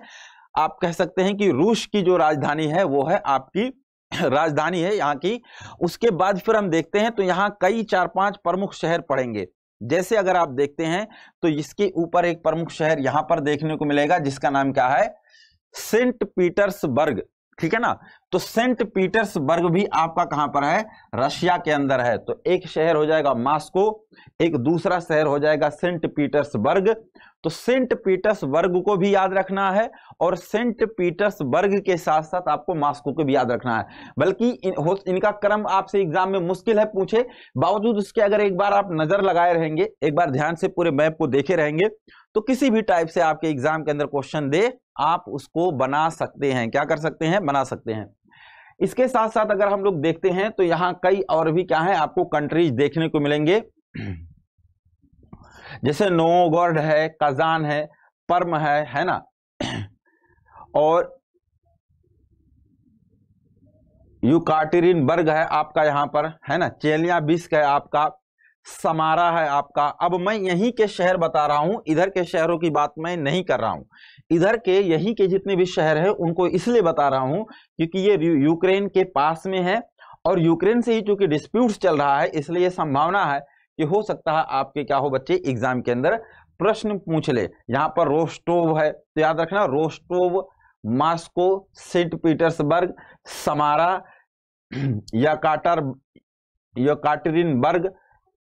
आप कह सकते हैं कि रूस की जो राजधानी है वो है आपकी राजधानी है यहाँ की उसके बाद फिर हम देखते हैं तो यहाँ कई चार पांच प्रमुख शहर पड़ेंगे जैसे अगर आप देखते हैं तो इसके ऊपर एक प्रमुख शहर यहां पर देखने को मिलेगा जिसका नाम क्या है सेंट पीटर्सबर्ग ठीक है ना तो सेंट पीटर्सबर्ग भी आपका कहां पर है रशिया के अंदर है तो एक शहर हो जाएगा मास्को एक दूसरा शहर हो जाएगा सेंट पीटर्सबर्ग तो सेंट पीटर्सबर्ग को भी याद रखना है और सेंट पीटर्सबर्ग के साथ साथ आपको मॉस्को को भी याद रखना है बल्कि इन, इनका क्रम आपसे एग्जाम में मुश्किल है पूछे बावजूद उसके अगर एक बार आप नजर लगाए रहेंगे एक बार ध्यान से पूरे मैप को देखे रहेंगे तो किसी भी टाइप से आपके एग्जाम के अंदर क्वेश्चन दे आप उसको बना सकते हैं क्या कर सकते हैं बना सकते हैं इसके साथ साथ अगर हम लोग देखते हैं तो यहाँ कई और भी क्या है आपको कंट्रीज देखने को मिलेंगे जैसे नोगर्ड है कजान है परम है है ना और यूकाटेरिन बर्ग है आपका यहां पर है ना चेलिया बिस्क है आपका समारा है आपका अब मैं यहीं के शहर बता रहा हूं इधर के शहरों की बात मैं नहीं कर रहा हूं इधर के यहीं के जितने भी शहर हैं उनको इसलिए बता रहा हूं क्योंकि ये यूक्रेन के पास में है और यूक्रेन से ही चूंकि डिस्प्यूट चल रहा है इसलिए संभावना है कि हो सकता है आपके क्या हो बच्चे एग्जाम के अंदर प्रश्न पूछ ले यहां पर रोस्टोव है तो याद रखना Rostov Moscow Saint Petersburg Samara या काटर या काटरिनबर्ग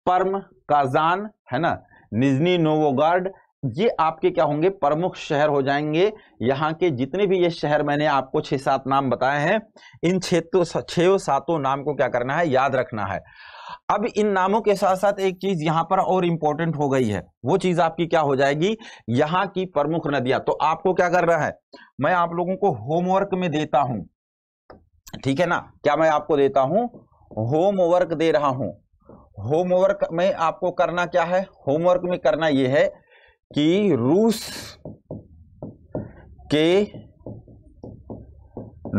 परम काजान है ना निजनी नोवोगार्ड ये आपके क्या होंगे प्रमुख शहर हो जाएंगे यहाँ के जितने भी ये शहर मैंने आपको छह सात नाम बताए हैं इन तो छो सातों नाम को क्या करना है याद रखना है अब इन नामों के साथ साथ एक चीज यहां पर और इंपॉर्टेंट हो गई है वो चीज आपकी क्या हो जाएगी यहां की प्रमुख नदियां तो आपको क्या कर रहा है मैं आप लोगों को होमवर्क में देता हूं ठीक है ना क्या मैं आपको देता हूं होमवर्क दे रहा हूं होमवर्क में आपको करना क्या है होमवर्क में करना यह है कि रूस के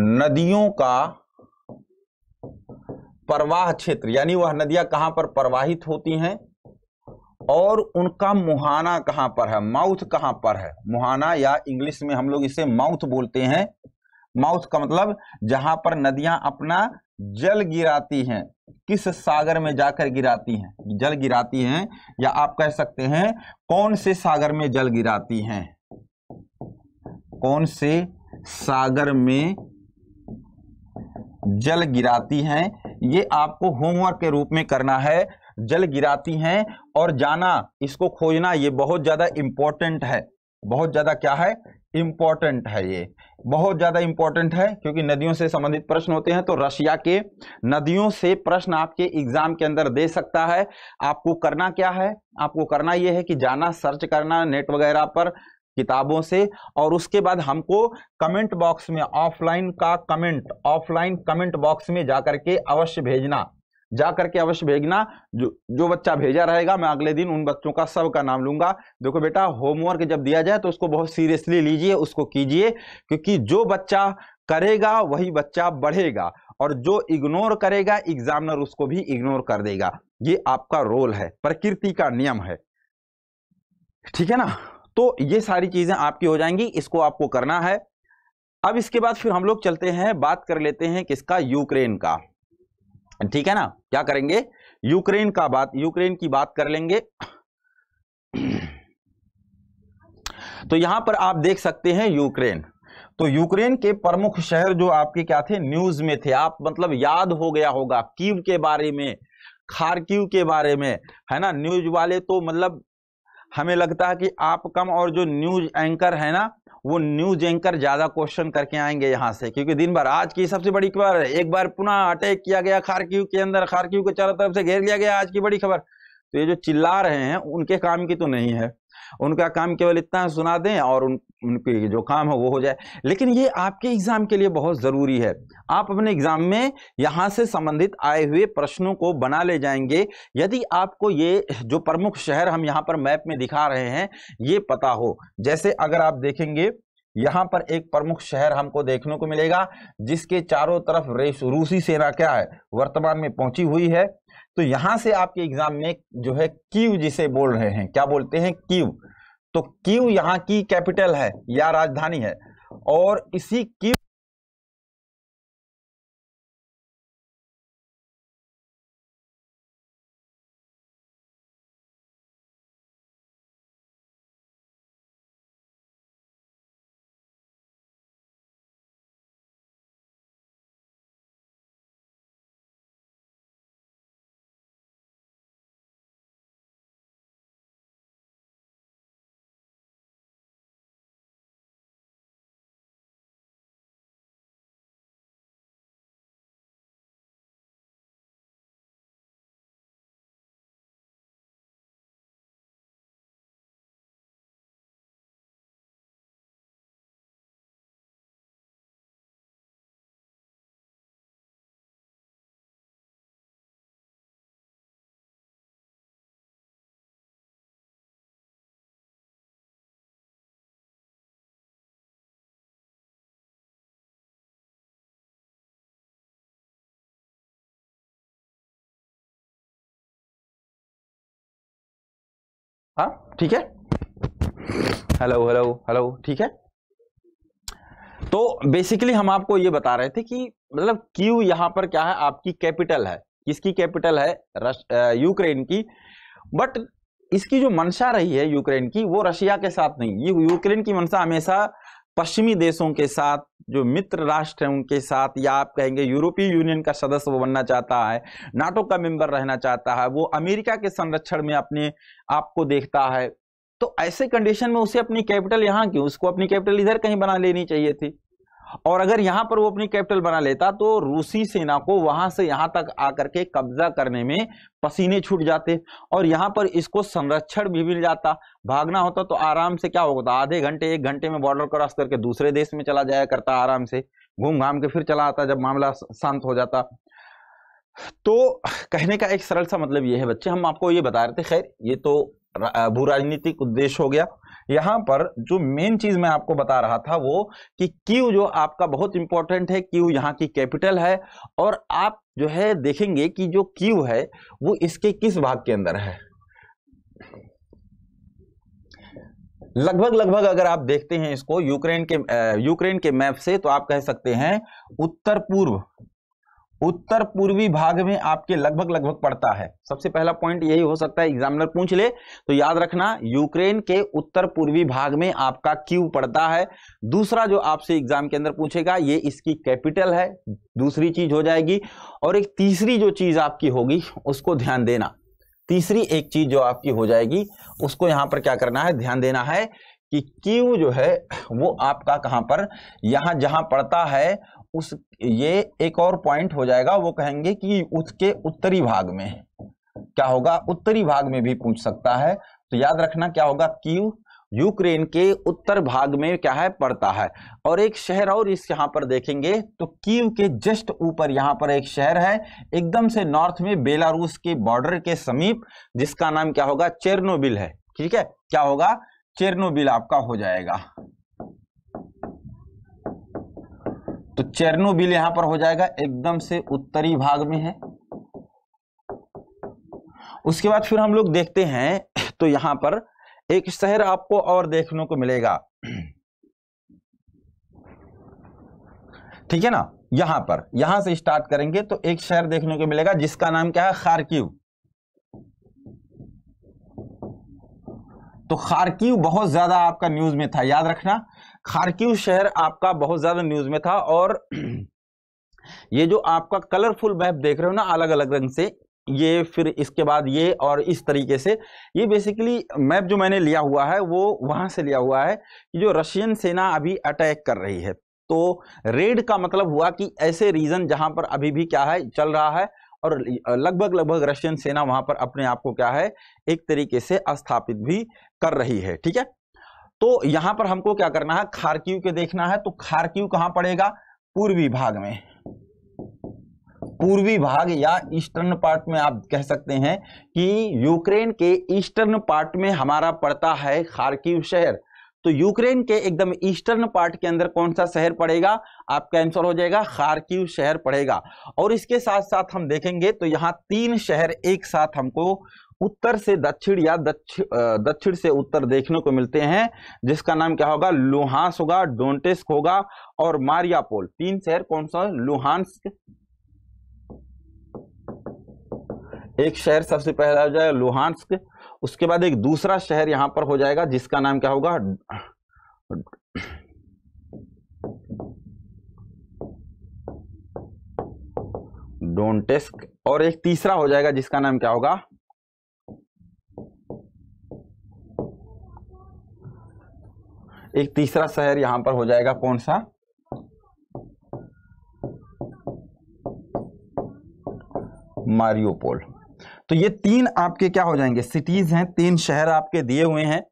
नदियों का प्रवाह क्षेत्र यानी वह नदियां कहां पर प्रवाहित होती हैं और उनका मुहाना कहां पर है माउथ कहां पर है मुहाना या इंग्लिश में हम लोग इसे माउथ बोलते हैं माउथ का मतलब जहां पर नदियां अपना जल गिराती हैं किस सागर में जाकर गिराती हैं जल गिराती हैं या आप कह सकते हैं कौन से सागर में जल गिराती हैं कौन से सागर में जल गिराती हैं ये आपको होमवर्क के रूप में करना है जल गिराती हैं और जाना इसको खोजना ये बहुत ज़्यादा इंपॉर्टेंट है बहुत ज़्यादा क्या है इंपॉर्टेंट है ये बहुत ज़्यादा इंपॉर्टेंट है क्योंकि नदियों से संबंधित प्रश्न होते हैं तो रशिया के नदियों से प्रश्न आपके एग्जाम के अंदर दे सकता है आपको करना क्या है आपको करना यह है कि जाना सर्च करना नेट वगैरह पर किताबों से और उसके बाद हमको कमेंट बॉक्स में ऑफलाइन का कमेंट ऑफलाइन कमेंट बॉक्स में जा करके अवश्य भेजना जा करके अवश्य भेजना जो जो बच्चा भेजा रहेगा मैं अगले दिन उन बच्चों का सब का नाम लूंगा देखो बेटा होमवर्क जब दिया जाए तो उसको बहुत सीरियसली लीजिए उसको कीजिए क्योंकि जो बच्चा करेगा वही बच्चा बढ़ेगा और जो इग्नोर करेगा एग्जामिनर उसको भी इग्नोर कर देगा ये आपका रोल है प्रकृति का नियम है ठीक है ना तो ये सारी चीज़ें आपकी हो जाएंगी इसको आपको करना है अब इसके बाद फिर हम लोग चलते हैं बात कर लेते हैं किसका यूक्रेन का ठीक है ना क्या करेंगे यूक्रेन का बात यूक्रेन की बात कर लेंगे तो यहां पर आप देख सकते हैं यूक्रेन तो यूक्रेन के प्रमुख शहर जो आपके क्या थे न्यूज में थे आप मतलब याद हो गया होगा कीव के बारे में खारकीव के बारे में है ना न्यूज वाले तो मतलब हमें लगता है कि आप कम और जो न्यूज एंकर है ना वो न्यूज एंकर ज्यादा क्वेश्चन करके आएंगे यहाँ से क्योंकि दिन भर आज की सबसे बड़ी खबर है एक बार पुनः अटैक किया गया खारकी के अंदर खारकी को चारों तरफ से घेर लिया गया आज की बड़ी खबर तो ये जो चिल्ला रहे हैं उनके काम की तो नहीं है उनका काम केवल इतना सुना दें और उन उनके जो काम हो वो हो जाए लेकिन ये आपके एग्ज़ाम के लिए बहुत ज़रूरी है आप अपने एग्ज़ाम में यहाँ से संबंधित आए हुए प्रश्नों को बना ले जाएंगे यदि आपको ये जो प्रमुख शहर हम यहाँ पर मैप में दिखा रहे हैं ये पता हो जैसे अगर आप देखेंगे यहाँ पर एक प्रमुख शहर हमको देखने को मिलेगा जिसके चारों तरफ रूसी सेना क्या है वर्तमान में पहुंची हुई है तो यहां से आपके एग्जाम में जो है क्यू जिसे बोल रहे हैं क्या बोलते हैं क्यू तो क्यू यहां की कैपिटल है या राजधानी है और इसी क्यू हाँ ठीक है हेलो हेलो हेलो ठीक है तो बेसिकली हम आपको ये बता रहे थे कि मतलब क्यू यहां पर क्या है आपकी कैपिटल है किसकी कैपिटल है यूक्रेन की बट इसकी जो मंशा रही है यूक्रेन की वो रशिया के साथ नहीं ये यूक्रेन की मंशा हमेशा पश्चिमी देशों के साथ जो मित्र राष्ट्र हैं उनके साथ या आप कहेंगे यूरोपीय यूनियन का सदस्य वो बनना चाहता है नाटो का मेंबर रहना चाहता है वो अमेरिका के संरक्षण में अपने आप को देखता है तो ऐसे कंडीशन में उसे अपनी कैपिटल यहाँ क्यों उसको अपनी कैपिटल इधर कहीं बना लेनी चाहिए थी और अगर यहां पर वो अपनी कैपिटल बना लेता तो रूसी सेना को वहां से यहां तक आकर के कब्जा करने में पसीने छूट जाते और यहां पर इसको संरक्षण भी मिल जाता भागना होता तो आराम से क्या होता आधे घंटे एक घंटे में बॉर्डर क्रॉस करके दूसरे देश में चला जाया करता आराम से घूम घाम के फिर चला आता जब मामला शांत हो जाता तो कहने का एक सरल सा मतलब यह है बच्चे हम आपको ये बता रहे थे खैर ये तो भू राजनीतिक उद्देश्य हो गया यहाँ पर जो मेन चीज मैं आपको बता रहा था वो कि क्यू जो आपका बहुत इंपॉर्टेंट है क्यू यहाँ की कैपिटल है और आप जो है देखेंगे कि जो क्यू है वो इसके किस भाग के अंदर है लगभग लगभग अगर आप देखते हैं इसको यूक्रेन के यूक्रेन के मैप से तो आप कह सकते हैं उत्तर पूर्व उत्तर पूर्वी भाग में आपके लगभग लगभग पड़ता है सबसे पहला पॉइंट यही हो सकता है एग्जामिनर पूछ ले तो याद रखना यूक्रेन के उत्तर पूर्वी भाग में आपका क्यू पड़ता है दूसरा जो आपसे एग्जाम के अंदर पूछेगा ये इसकी कैपिटल है दूसरी चीज हो जाएगी और एक तीसरी जो चीज आपकी होगी उसको ध्यान देना तीसरी एक चीज जो आपकी हो जाएगी उसको यहां पर क्या करना है ध्यान देना है कि क्यू जो है वो आपका कहां पर यहां जहां पड़ता है उस ये एक और पॉइंट हो जाएगा वो कहेंगे कि उसके उत्तरी भाग में है क्या होगा उत्तरी भाग में भी पूछ सकता है तो याद रखना क्या होगा कीव यूक्रेन के उत्तर भाग में क्या है पड़ता है और एक शहर और इस यहां पर देखेंगे तो कीव के जस्ट ऊपर यहां पर एक शहर है एकदम से नॉर्थ में बेलारूस के बॉर्डर के समीप जिसका नाम क्या होगा चेरनोबिल है ठीक है क्या होगा चेरनोबिल आपका हो जाएगा तो चेरनोबिल यहां पर हो जाएगा एकदम से उत्तरी भाग में है उसके बाद फिर हम लोग देखते हैं तो यहां पर एक शहर आपको और देखने को मिलेगा ठीक है ना यहां पर यहां से स्टार्ट करेंगे तो एक शहर देखने को मिलेगा जिसका नाम क्या है खारकीव तो खारकीव बहुत ज़्यादा आपका न्यूज़ में था याद रखना खारकीव शहर आपका बहुत ज़्यादा न्यूज़ में था और ये जो आपका कलरफुल मैप देख रहे हो ना अलग अलग रंग से ये फिर इसके बाद ये और इस तरीके से ये बेसिकली मैप जो मैंने लिया हुआ है वो वहां से लिया हुआ है कि जो रशियन सेना अभी अटैक कर रही है तो रेड का मतलब हुआ कि ऐसे रीजन जहां पर अभी भी क्या है चल रहा है और लगभग लगभग रशियन सेना वहां पर अपने आप को क्या है एक तरीके से स्थापित भी कर रही है ठीक है तो यहां पर हमको क्या करना है खारकीव के देखना है तो खारकीव कहां पड़ेगा पूर्वी भाग में पूर्वी भाग या ईस्टर्न पार्ट में आप कह सकते हैं कि यूक्रेन के ईस्टर्न पार्ट में हमारा पड़ता है खारकीव शहर तो यूक्रेन के एकदम ईस्टर्न पार्ट के अंदर कौन सा शहर पड़ेगा आपका आंसर हो जाएगा खारकीव शहर पड़ेगा और इसके साथ साथ हम देखेंगे तो यहाँ तीन शहर एक साथ हमको उत्तर से दक्षिण या दक्षिण दक्षिण से उत्तर देखने को मिलते हैं जिसका नाम क्या होगा लुहांस होगा डोंटेस्क होगा और मारियापोल तीन शहर कौन सा लुहांस एक शहर सबसे पहला हो जाएगा लुहांस्क उसके बाद एक दूसरा शहर यहां पर हो जाएगा जिसका नाम क्या होगा डोंटेस्क और एक तीसरा हो जाएगा जिसका नाम क्या होगा एक तीसरा शहर यहां पर हो जाएगा कौन सा मारियोपोल तो ये तीन आपके क्या हो जाएंगे सिटीज हैं तीन शहर आपके दिए हुए हैं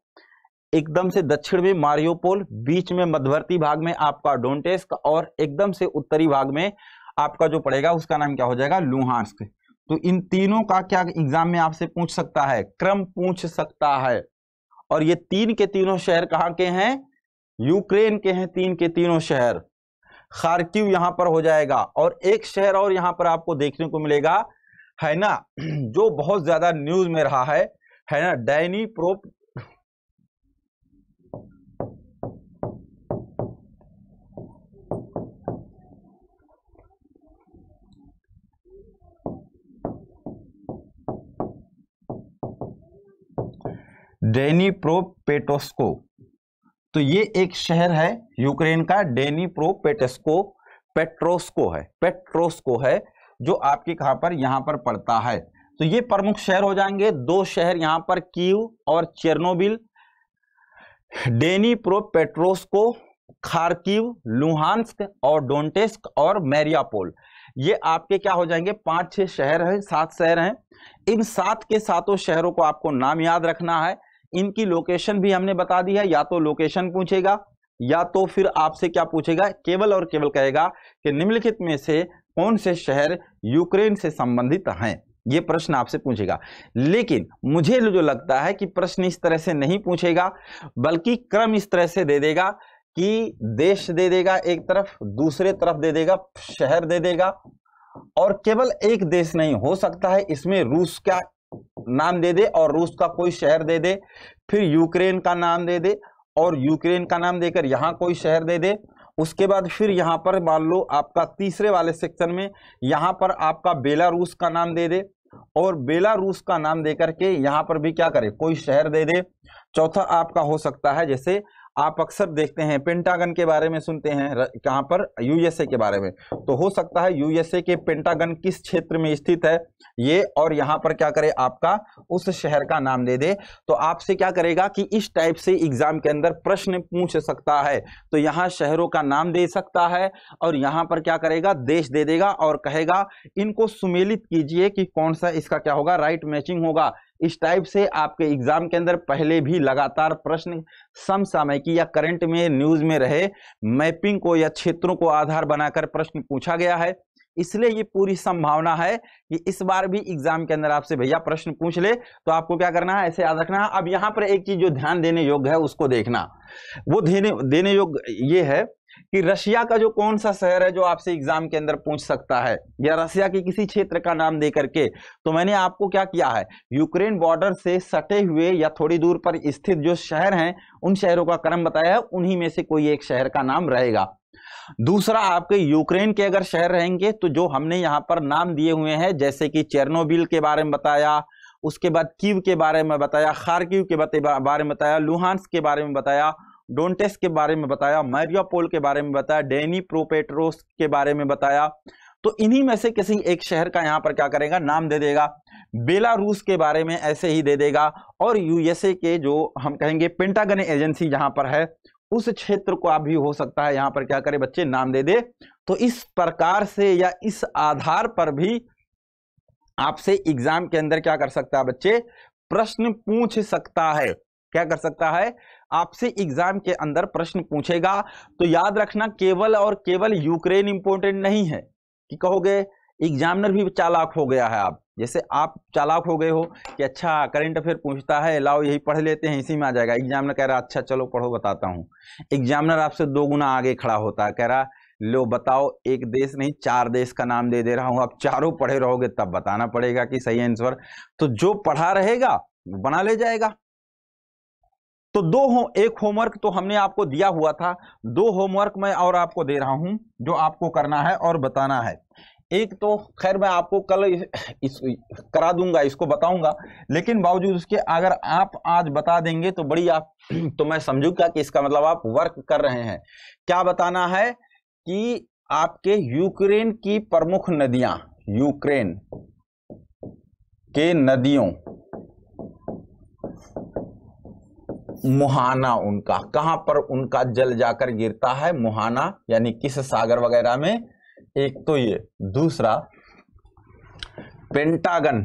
एकदम से दक्षिण में मारियोपोल बीच में मध्यवर्ती भाग में आपका डोंटेस्क और एकदम से उत्तरी भाग में आपका जो पड़ेगा उसका नाम क्या हो जाएगा लुहांस्क तो इन तीनों का क्या एग्जाम में आपसे पूछ सकता है क्रम पूछ सकता है और ये तीन के तीनों शहर कहाँ के हैं यूक्रेन के हैं तीन के तीनों शहर खारकीव यहां पर हो जाएगा और एक शहर और यहां पर आपको देखने को मिलेगा है ना जो बहुत ज्यादा न्यूज में रहा है है ना डैनी प्रोप डेनी प्रोपेटोस्को तो ये एक शहर है यूक्रेन का डेनी प्रोपेटेस्को पेट्रोस्को है पेट्रोस्को है जो आपके कहाँ पर यहाँ पर पड़ता है तो ये प्रमुख शहर हो जाएंगे दो शहर यहाँ पर कीव और चेरनोबिल डेनी प्रो पेट्रोस्को खारकीव लुहानस्क और डोंटेस्क और मैरियापोल ये आपके क्या हो जाएंगे पांच छह शहर हैं सात शहर हैं इन सात के सातों शहरों को आपको नाम याद रखना है इनकी लोकेशन भी हमने बता दी है या तो लोकेशन पूछेगा या तो फिर आपसे क्या पूछेगा केवल और केवल कहेगा कि निम्नलिखित में से कौन से शहर यूक्रेन से संबंधित हैं ये प्रश्न आपसे पूछेगा लेकिन मुझे जो लगता है कि प्रश्न इस तरह से नहीं पूछेगा बल्कि क्रम इस तरह से दे देगा कि देश दे देगा एक तरफ दूसरे तरफ दे देगा शहर दे देगा और केवल एक देश नहीं हो सकता है इसमें रूस का नाम दे दे और रूस का कोई शहर दे दे फिर यूक्रेन का नाम दे दे और यूक्रेन का नाम देकर यहां कोई शहर दे दे उसके बाद फिर यहाँ पर मान लो आपका तीसरे वाले सेक्शन में यहाँ पर आपका बेलारूस का नाम दे दे और बेलारूस का नाम दे करके यहाँ पर भी क्या करे कोई शहर दे दे चौथा आपका हो सकता है जैसे आप अक्सर देखते हैं पेंटागन के बारे में सुनते हैं कहाँ पर यूएसए के बारे में तो हो सकता है यूएसए के पेंटागन किस क्षेत्र में स्थित है ये और यहाँ पर क्या करे आपका उस शहर का नाम दे दे तो आपसे क्या करेगा कि इस टाइप से एग्जाम के अंदर प्रश्न पूछ सकता है तो यहाँ शहरों का नाम दे सकता है और यहाँ पर क्या करेगा देश दे देगा और कहेगा इनको सुमेलित कीजिए कि कौन सा इसका क्या होगा राइट मैचिंग होगा इस टाइप से आपके एग्जाम के अंदर पहले भी लगातार प्रश्न की या करंट में न्यूज में रहे मैपिंग को या क्षेत्रों को आधार बनाकर प्रश्न पूछा गया है इसलिए ये पूरी संभावना है कि इस बार भी एग्जाम के अंदर आपसे भैया प्रश्न पूछ ले तो आपको क्या करना है ऐसे याद रखना है अब यहां पर एक चीज जो ध्यान देने योग्य है उसको देखना वो देने देने योग्य ये है कि रशिया का जो कौन सा शहर है जो आपसे एग्जाम के अंदर पूछ सकता है या रशिया के किसी क्षेत्र का नाम दे करके तो मैंने आपको क्या किया है यूक्रेन बॉर्डर से सटे हुए या थोड़ी दूर पर स्थित जो शहर हैं उन शहरों का क्रम बताया है उन्हीं में से कोई एक शहर का नाम रहेगा दूसरा आपके यूक्रेन के अगर शहर रहेंगे तो जो हमने यहाँ पर नाम दिए हुए हैं जैसे कि चेरनोबिल के बारे में बताया उसके बाद कीव के बारे में बताया खारकीव के बारे में बताया लुहांस के बारे में बताया डोंटेस के बारे में बताया मैरियापोल के बारे में बताया डेनी प्रोपेट्रोस के बारे में बताया तो इन्हीं में से किसी एक शहर का यहां पर क्या करेगा नाम दे देगा बेलारूस के बारे में ऐसे ही दे देगा और यूएसए के जो हम कहेंगे पेंटागन एजेंसी जहां पर है उस क्षेत्र को आप भी हो सकता है यहां पर क्या करे बच्चे नाम दे दे तो इस प्रकार से या इस आधार पर भी आपसे एग्जाम के अंदर क्या कर सकता है बच्चे प्रश्न पूछ सकता है क्या कर सकता है आपसे एग्जाम के अंदर प्रश्न पूछेगा तो याद रखना केवल और केवल यूक्रेन इंपोर्टेंट नहीं है कि कहोगे एग्जामिनर भी चालाक हो गया है आप जैसे आप चालाक हो गए हो कि अच्छा करंट अफेयर पूछता है लाओ यही पढ़ लेते हैं इसी में आ जाएगा एग्जामिनर कह रहा अच्छा चलो पढ़ो बताता हूँ एग्जामिनर आपसे दो गुना आगे खड़ा होता है कह रहा लो बताओ एक देश नहीं चार देश का नाम दे दे रहा हूँ आप चारों पढ़े रहोगे तब बताना पड़ेगा कि सही आंसर तो जो पढ़ा रहेगा बना ले जाएगा तो दो हो एक होमवर्क तो हमने आपको दिया हुआ था दो होमवर्क मैं और आपको दे रहा हूं जो आपको करना है और बताना है एक तो खैर मैं आपको कल इस, इस करा दूंगा इसको बताऊंगा लेकिन बावजूद उसके अगर आप आज बता देंगे तो बड़ी आप तो मैं समझूंगा कि इसका मतलब आप वर्क कर रहे हैं क्या बताना है कि आपके यूक्रेन की प्रमुख नदियां यूक्रेन के नदियों मुहाना उनका कहां पर उनका जल जाकर गिरता है मुहाना यानी किस सागर वगैरह में एक तो ये दूसरा पेंटागन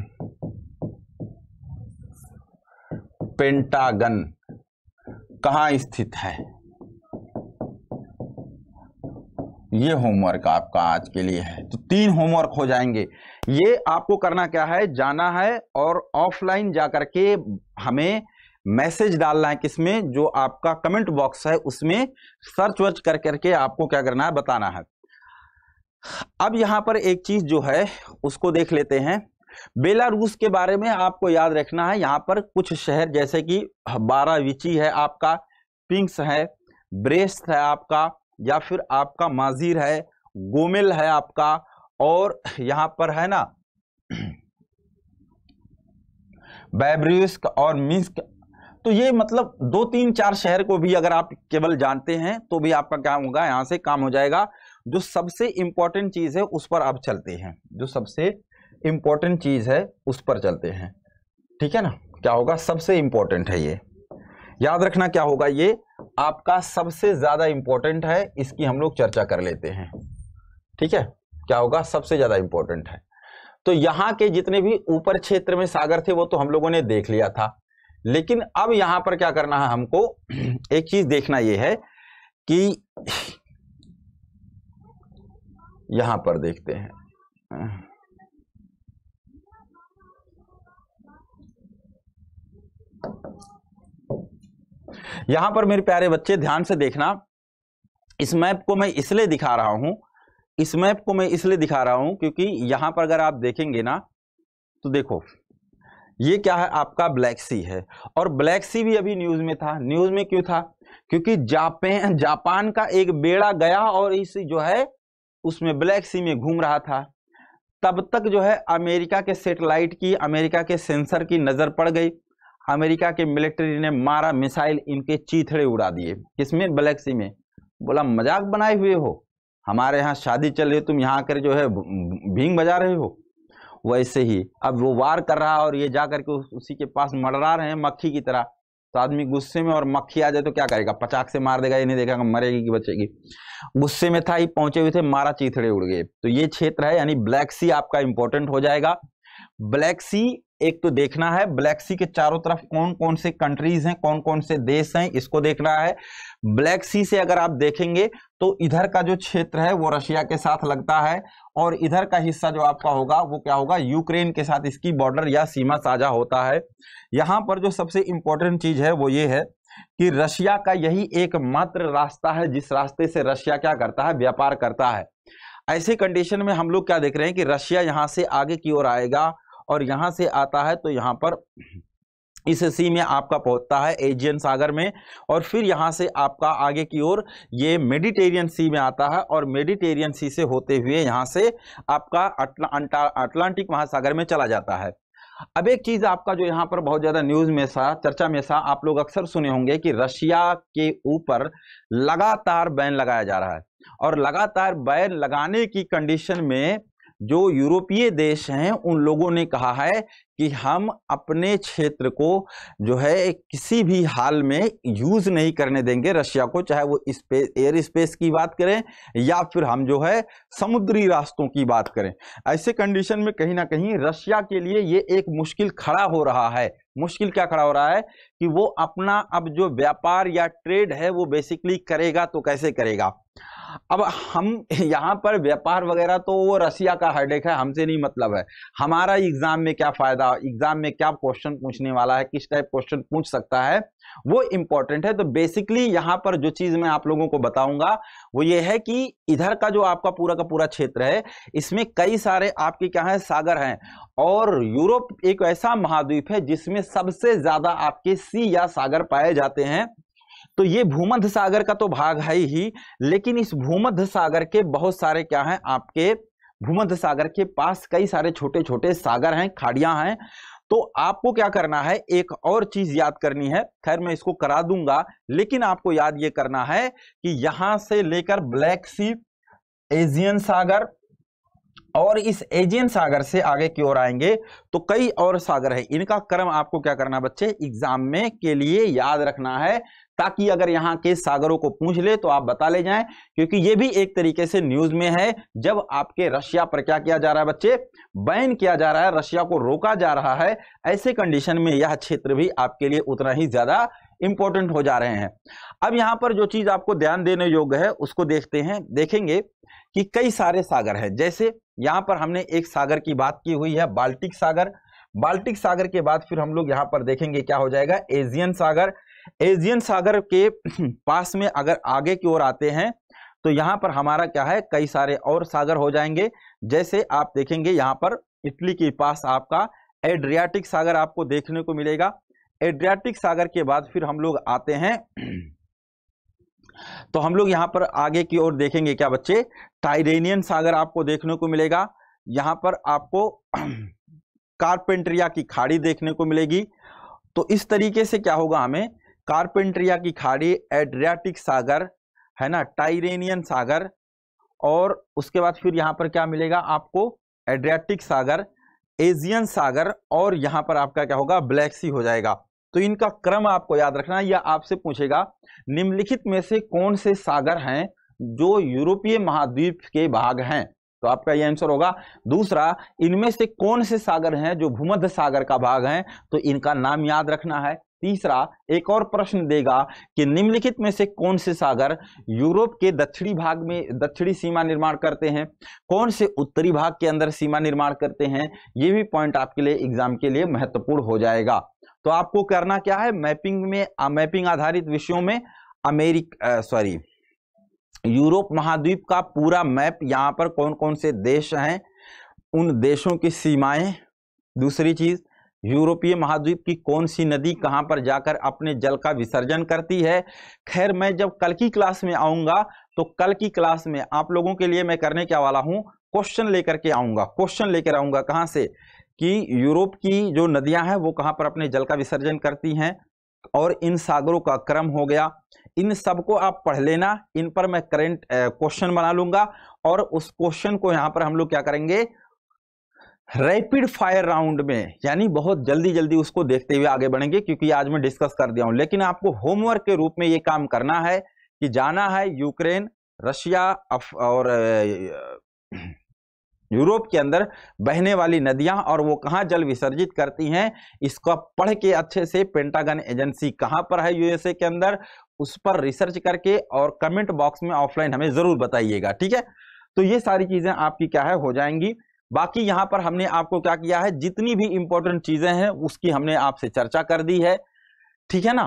पेंटागन कहां स्थित है ये होमवर्क आपका आज के लिए है तो तीन होमवर्क हो जाएंगे ये आपको करना क्या है जाना है और ऑफलाइन जाकर के हमें मैसेज डालना है किसमें जो आपका कमेंट बॉक्स है उसमें सर्च वर्च कर करके आपको क्या करना है बताना है अब यहां पर एक चीज जो है उसको देख लेते हैं बेलारूस के बारे में आपको याद रखना है यहां पर कुछ शहर जैसे कि बाराविची है आपका पिंक्स है ब्रेस्ट है आपका या फिर आपका माजीर है गोमिल है आपका और यहाँ पर है ना बैब्रिस्क और मिस्क तो ये मतलब दो तीन चार शहर को भी अगर आप केवल जानते हैं तो भी आपका क्या होगा यहां से काम हो जाएगा जो सबसे इंपॉर्टेंट चीज़ है उस पर आप चलते हैं जो सबसे इंपॉर्टेंट चीज़ है उस पर चलते हैं ठीक है ना क्या होगा सबसे इंपॉर्टेंट है ये याद रखना क्या होगा ये आपका सबसे ज़्यादा इंपॉर्टेंट है इसकी हम लोग चर्चा कर लेते हैं ठीक है क्या होगा सबसे ज़्यादा इंपॉर्टेंट है तो यहाँ के जितने भी ऊपर क्षेत्र में सागर थे वो तो हम लोगों ने देख लिया था लेकिन अब यहां पर क्या करना है हमको एक चीज देखना यह है कि यहां पर देखते हैं यहां पर मेरे प्यारे बच्चे ध्यान से देखना इस मैप को मैं इसलिए दिखा रहा हूं इस मैप को मैं इसलिए दिखा रहा हूं क्योंकि यहां पर अगर आप देखेंगे ना तो देखो ये क्या है आपका ब्लैक सी है और ब्लैक सी भी अभी न्यूज में था न्यूज में क्यों था क्योंकि जापान जापान का एक बेड़ा गया और इस जो है उसमें ब्लैक सी में घूम रहा था तब तक जो है अमेरिका के सेटेलाइट की अमेरिका के सेंसर की नजर पड़ गई अमेरिका के मिलिट्री ने मारा मिसाइल इनके चीथड़े उड़ा दिए किसमें ब्लैक सी में बोला मजाक बनाए हुए हो हमारे यहाँ शादी चल रही तुम यहाँ आकर जो है भींग बजा रहे हो वैसे ही अब वो वार कर रहा और ये जा करके उस, उसी के पास मड़रा रहे हैं मक्खी की तरह तो आदमी गुस्से में और मक्खी आ जाए तो क्या करेगा पचाक से मार देगा ये नहीं देखेगा मरेगी कि बचेगी गुस्से में था ही पहुंचे हुए थे मारा चीथड़े उड़ गए तो ये क्षेत्र है यानी ब्लैक सी आपका इंपॉर्टेंट हो जाएगा ब्लैक सी एक तो देखना है ब्लैक सी के चारों तरफ कौन कौन से कंट्रीज हैं कौन कौन से देश हैं इसको देखना है ब्लैक सी से अगर आप देखेंगे तो इधर का जो क्षेत्र है वो रशिया के साथ लगता है और इधर का हिस्सा जो आपका होगा वो क्या होगा यूक्रेन के साथ इसकी बॉर्डर या सीमा साझा होता है यहाँ पर जो सबसे इम्पोर्टेंट चीज है वो ये है कि रशिया का यही एकमात्र रास्ता है जिस रास्ते से रशिया क्या करता है व्यापार करता है ऐसे कंडीशन में हम लोग क्या देख रहे हैं कि रशिया यहाँ से आगे की ओर आएगा और यहाँ से आता है तो यहाँ पर इस सी में आपका पहुंचता है एजियन सागर में और फिर यहाँ से आपका आगे की ओर ये मेडिटेरियन सी में आता है और मेडिटेरियन सी से होते हुए यहाँ से आपका अटलांटिक महासागर में चला जाता है अब एक चीज आपका जो यहाँ पर बहुत ज्यादा न्यूज में सा चर्चा में सा आप लोग अक्सर सुने होंगे कि रशिया के ऊपर लगातार बैन लगाया जा रहा है और लगातार बैन लगाने की कंडीशन में जो यूरोपीय देश हैं उन लोगों ने कहा है कि हम अपने क्षेत्र को जो है किसी भी हाल में यूज नहीं करने देंगे रशिया को चाहे वो स्पेस एयर स्पेस की बात करें या फिर हम जो है समुद्री रास्तों की बात करें ऐसे कंडीशन में कहीं ना कहीं रशिया के लिए ये एक मुश्किल खड़ा हो रहा है मुश्किल क्या खड़ा हो रहा है कि वो अपना अब जो व्यापार या ट्रेड है वो बेसिकली करेगा तो कैसे करेगा अब हम यहाँ पर व्यापार वगैरह तो वो रसिया का हेडेक है हमसे नहीं मतलब है हमारा एग्जाम में क्या फायदा एग्जाम में क्या क्वेश्चन पूछने वाला है किस टाइप क्वेश्चन पूछ सकता है वो इंपॉर्टेंट है तो बेसिकली यहाँ पर जो चीज मैं आप लोगों को बताऊंगा वो ये है कि इधर का जो आपका पूरा का पूरा क्षेत्र है इसमें कई सारे आपके क्या है सागर हैं और यूरोप एक ऐसा महाद्वीप है जिसमें सबसे ज्यादा आपके सी या सागर पाए जाते हैं तो ये भूमध्य सागर का तो भाग है ही लेकिन इस भूमध्य सागर के बहुत सारे क्या हैं आपके भूमध्य सागर के पास कई सारे छोटे छोटे सागर हैं खाड़ियां हैं तो आपको क्या करना है एक और चीज याद करनी है खैर मैं इसको करा दूंगा लेकिन आपको याद ये करना है कि यहां से लेकर ब्लैक सी एजियन सागर और इस एजियन सागर से आगे की ओर आएंगे तो कई और सागर है इनका क्रम आपको क्या करना बच्चे एग्जाम में के लिए याद रखना है ताकि अगर यहाँ के सागरों को पूछ ले तो आप बता ले जाए क्योंकि ये भी एक तरीके से न्यूज में है जब आपके रशिया पर क्या किया जा रहा है बच्चे बैन किया जा रहा है रशिया को रोका जा रहा है ऐसे कंडीशन में यह क्षेत्र भी आपके लिए उतना ही ज्यादा इंपॉर्टेंट हो जा रहे हैं अब यहाँ पर जो चीज आपको ध्यान देने योग्य है उसको देखते हैं देखेंगे कि कई सारे सागर हैं जैसे यहाँ पर हमने एक सागर की बात की हुई है बाल्टिक सागर बाल्टिक सागर के बाद फिर हम लोग यहाँ पर देखेंगे क्या हो जाएगा एजियन सागर एजियन सागर के पास में अगर आगे की ओर आते हैं तो यहाँ पर हमारा क्या है कई सारे और सागर हो जाएंगे जैसे आप देखेंगे यहाँ पर इटली के पास आपका एड्रियाटिक सागर आपको देखने को मिलेगा एड्रियाटिक सागर के बाद फिर हम लोग आते हैं तो हम लोग यहाँ पर आगे की ओर देखेंगे क्या बच्चे टाइरेनियन सागर आपको देखने को मिलेगा यहाँ पर आपको कारपेंट्रिया की खाड़ी देखने को मिलेगी तो इस तरीके से क्या होगा हमें कार्पेंट्रिया की खाड़ी एड्रियाटिक सागर है ना टाइरेनियन सागर और उसके बाद फिर यहाँ पर क्या मिलेगा आपको एड्रियाटिक सागर एजियन सागर और यहाँ पर आपका क्या होगा ब्लैक सी हो जाएगा तो इनका क्रम आपको याद रखना है या आपसे पूछेगा निम्नलिखित में से कौन से सागर हैं जो यूरोपीय महाद्वीप के भाग हैं तो आपका यह आंसर होगा दूसरा इनमें से कौन से सागर हैं जो भूमध्य सागर का भाग हैं तो इनका नाम याद रखना है तीसरा एक और प्रश्न देगा कि निम्नलिखित में से कौन से सागर यूरोप के दक्षिणी भाग में दक्षिणी सीमा निर्माण करते हैं कौन से उत्तरी भाग के अंदर सीमा निर्माण करते हैं ये भी पॉइंट आपके लिए एग्जाम के लिए महत्वपूर्ण हो जाएगा तो आपको करना क्या है मैपिंग में मैपिंग आधारित विषयों में अमेरिक सॉरी यूरोप महाद्वीप का पूरा मैप यहाँ पर कौन कौन से देश हैं उन देशों की सीमाएं दूसरी चीज यूरोपीय महाद्वीप की कौन सी नदी कहाँ पर जाकर अपने जल का विसर्जन करती है खैर मैं जब कल की क्लास में आऊँगा तो कल की क्लास में आप लोगों के लिए मैं करने क्या वाला हूँ क्वेश्चन लेकर के आऊँगा क्वेश्चन लेकर आऊँगा कहाँ से कि यूरोप की जो नदियाँ हैं वो कहाँ पर अपने जल का विसर्जन करती हैं और इन सागरों का क्रम हो गया इन सबको आप पढ़ लेना इन पर मैं करेंट क्वेश्चन बना लूंगा और उस क्वेश्चन को यहाँ पर हम लोग क्या करेंगे रैपिड फायर राउंड में यानी बहुत जल्दी जल्दी उसको देखते हुए आगे बढ़ेंगे क्योंकि आज मैं डिस्कस कर दिया हूं लेकिन आपको होमवर्क के रूप में ये काम करना है कि जाना है यूक्रेन रशिया और यूरोप के अंदर बहने वाली नदियां और वो कहाँ जल विसर्जित करती हैं इसका पढ़ के अच्छे से पेंटागन एजेंसी कहाँ पर है यूएसए के अंदर उस पर रिसर्च करके और कमेंट बॉक्स में ऑफलाइन हमें जरूर बताइएगा ठीक है तो ये सारी चीजें आपकी क्या है हो जाएंगी बाकी यहां पर हमने आपको क्या किया है जितनी भी इंपॉर्टेंट चीजें हैं उसकी हमने आपसे चर्चा कर दी है ठीक है ना